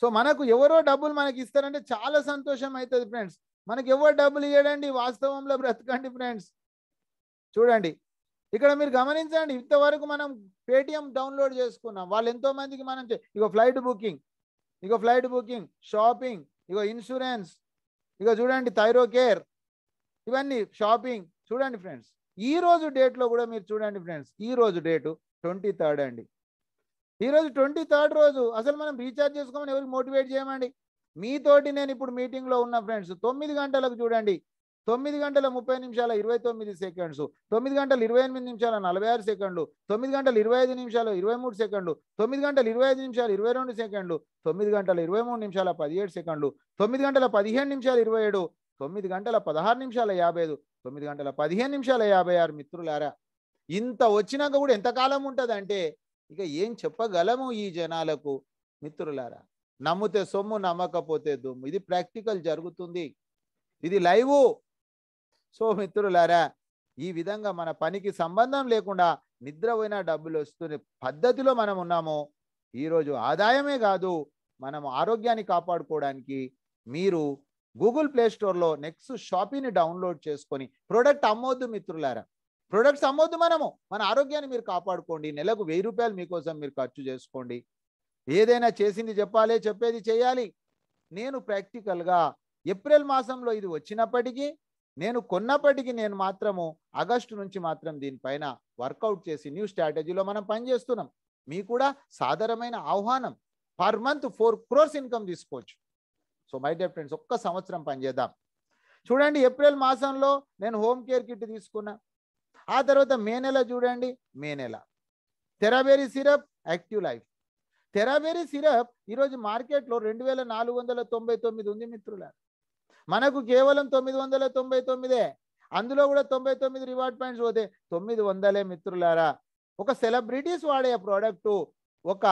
[SPEAKER 1] so మనకు ఎవరో డబ్బులు మనకి ఇస్తారంటే చాలా సంతోషం అవుతుంది ఫ్రెండ్స్ మనకి ఎవరు డబ్బులు ఇవ్వడండి వాస్తవంలో బ్రతకండి ఫ్రెండ్స్ చూడండి ఇక్కడ మీరు గమనించండి ఇంతవరకు మనం పేటిఎం డౌన్లోడ్ చేసుకున్నాం వాళ్ళు ఎంతో మందికి మనం ఇక ఫ్లైట్ బుకింగ్ ఇక ఫ్లైట్ బుకింగ్ షాపింగ్ ఇక ఇన్సూరెన్స్ ఇక చూడండి థైరో కేర్ ఇవన్నీ షాపింగ్ చూడండి ఫ్రెండ్స్ ఈ రోజు డేట్లో కూడా మీరు చూడండి ఫ్రెండ్స్ ఈ రోజు డేటు ట్వంటీ థర్డ్ అండి ఈరోజు ట్వంటీ థర్డ్ రోజు అసలు మనం రీఛార్జ్ చేసుకోమని ఎవరికి మోటివేట్ చేయమండి మీతోటి నేను ఇప్పుడు మీటింగ్లో ఉన్న ఫ్రెండ్స్ తొమ్మిది గంటలకు చూడండి తొమ్మిది గంటల ముప్పై నిమిషాల ఇరవై తొమ్మిది సెకండ్స్ తొమ్మిది గంటల ఇరవై ఎనిమిది నిమిషాల నలభై ఆరు సెకండ్లు తొమ్మిది గంటల ఇరవై ఐదు నిమిషాలు ఇరవై మూడు సెకండ్లు తొమ్మిది గంటల ఇరవై ఐదు నిమిషాలు ఇరవై రెండు సెకండ్లు తొమ్మిది గంటల ఇరవై మూడు నిమిషాల పదిహేడు సెకండ్లు తొమ్మిది గంటల పదిహేను నిమిషాలు ఇరవై ఏడు తొమ్మిది గంటల పదహారు నిమిషాల యాభై ఐదు తొమ్మిది గంటల పదిహేను నిమిషాల యాభై ఆరు మిత్రులారా ఇంత వచ్చినాక కూడా ఎంతకాలం ఉంటుంది అంటే ఇక ఏం చెప్పగలము ఈ జనాలకు మిత్రులారా నమ్మితే సొమ్ము నమ్మకపోతే దుమ్ము ఇది ప్రాక్టికల్ జరుగుతుంది ఇది లైవ్ సో మిత్రులారా ఈ విధంగా మన పనికి సంబంధం లేకుండా నిద్రపోయిన డబ్బులు వస్తున్న పద్ధతిలో మనం ఉన్నాము ఈరోజు ఆదాయమే కాదు మనం ఆరోగ్యాన్ని కాపాడుకోవడానికి మీరు గూగుల్ ప్లే స్టోర్లో నెక్స్ట్ షాపింగ్ని డౌన్లోడ్ చేసుకొని ప్రోడక్ట్ అమ్మొద్దు మిత్రులారా ప్రొడక్ట్స్ అమ్మొద్దు మనము మన ఆరోగ్యాన్ని మీరు కాపాడుకోండి నెలకు వెయ్యి రూపాయలు మీకోసం మీరు ఖర్చు చేసుకోండి ఏదైనా చేసింది చెప్పాలి చెప్పేది చేయాలి నేను ప్రాక్టికల్గా ఏప్రిల్ మాసంలో ఇది వచ్చినప్పటికీ నేను కొన్నప్పటికీ నేను మాత్రము ఆగస్టు నుంచి మాత్రం దీనిపైన వర్కౌట్ చేసి న్యూ స్ట్రాటజీలో మనం పనిచేస్తున్నాం మీ కూడా సాధారణమైన ఆహ్వానం per month four crores income తీసుకోవచ్చు సో మై డియర్ ఫ్రెండ్స్ ఒక్క సంవత్సరం పనిచేద్దాం చూడండి ఏప్రిల్ మాసంలో నేను హోమ్ కేర్ కిట్ తీసుకున్నా ఆ తర్వాత మే నెల చూడండి మే నెల తెరాబేరీ సిరప్ యాక్టివ్ లైఫ్ తెరాబేరీ సిరప్ ఈరోజు మార్కెట్లో రెండు వేల నాలుగు వందల తొంభై తొమ్మిది ఉంది మిత్రులారు మనకు కేవలం తొమ్మిది వందల తొంభై తొమ్మిదే అందులో కూడా తొంభై తొమ్మిది రివార్డ్ పాయింట్స్ పోతే తొమ్మిది వందలే మిత్రులారా ఒక సెలబ్రిటీస్ వాడే ప్రోడక్టు ఒక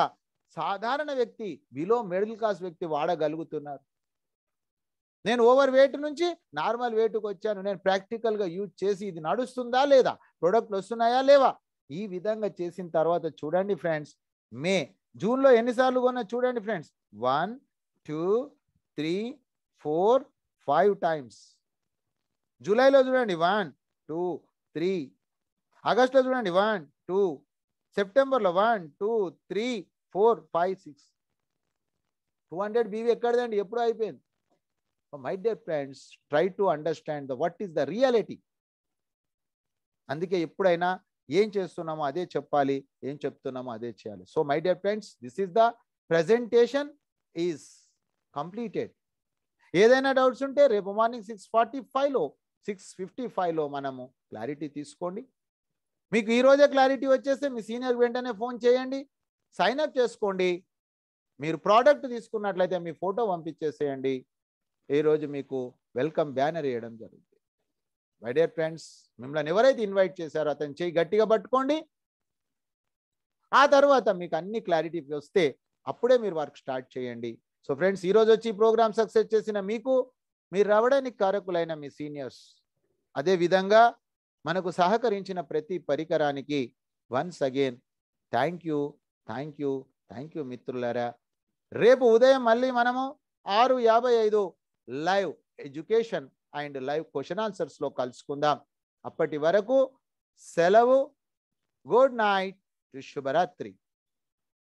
[SPEAKER 1] సాధారణ వ్యక్తి బిలో మిడిల్ క్లాస్ వ్యక్తి వాడగలుగుతున్నారు నేను ఓవర్ వెయిట్ నుంచి నార్మల్ వెయిట్కి వచ్చాను నేను ప్రాక్టికల్గా యూజ్ చేసి ఇది నడుస్తుందా లేదా ప్రొడక్ట్లు వస్తున్నాయా లేవా ఈ విధంగా చేసిన తర్వాత చూడండి ఫ్రెండ్స్ మే జూన్లో ఎన్నిసార్లు కొన్నా చూడండి friends one two three four five times జూలైలో చూడండి వన్ టూ త్రీ ఆగస్ట్లో చూడండి వన్ టూ సెప్టెంబర్లో one two three four five six two hundred బీవీ ఎక్కడదండి ఎప్పుడు అయిపోయింది my dear friends try to understand the what is the reality అందుకే ఎప్పుడైనా ఏం చేస్తున్నామో అదే చెప్పాలి ఏం చెప్తున్నామో అదే చేయాలి so my dear friends this is the presentation is completed ఏదైనా డౌట్స్ ఉంటే రేపు మార్నింగ్ సిక్స్ ఫార్టీ ఫైవ్లో సిక్స్ ఫిఫ్టీ ఫైవ్లో మనము క్లారిటీ తీసుకోండి మీకు ఈరోజే క్లారిటీ వచ్చేస్తే మీ సీనియర్ వెంటనే ఫోన్ చేయండి సైన్ అప్ చేసుకోండి మీరు ప్రోడక్ట్ తీసుకున్నట్లయితే మీ ఫోటో పంపించేసేయండి ఈరోజు మీకు వెల్కమ్ బ్యానర్ వేయడం జరుగుతుంది మై డియర్ ఫ్రెండ్స్ మిమ్మల్ని ఎవరైతే ఇన్వైట్ చేశారో అతను చేయి గట్టిగా పట్టుకోండి ఆ తర్వాత మీకు అన్ని క్లారిటీ వస్తే అప్పుడే మీరు వర్క్ స్టార్ట్ చేయండి సో ఫ్రెండ్స్ ఈరోజు వచ్చి ప్రోగ్రామ్ సక్సెస్ చేసిన మీకు మీరు రావడానికి కారకులైన మీ సీనియర్స్ అదేవిధంగా మనకు సహకరించిన ప్రతి పరికరానికి once again thank you thank you thank you మిత్రులారా రేపు ఉదయం మళ్ళీ మనము ఆరు యాభై ఐదు live education and live question ఆన్సర్స్లో కలుసుకుందాం అప్పటి వరకు సెలవు గుడ్ నైట్ శుభరాత్రి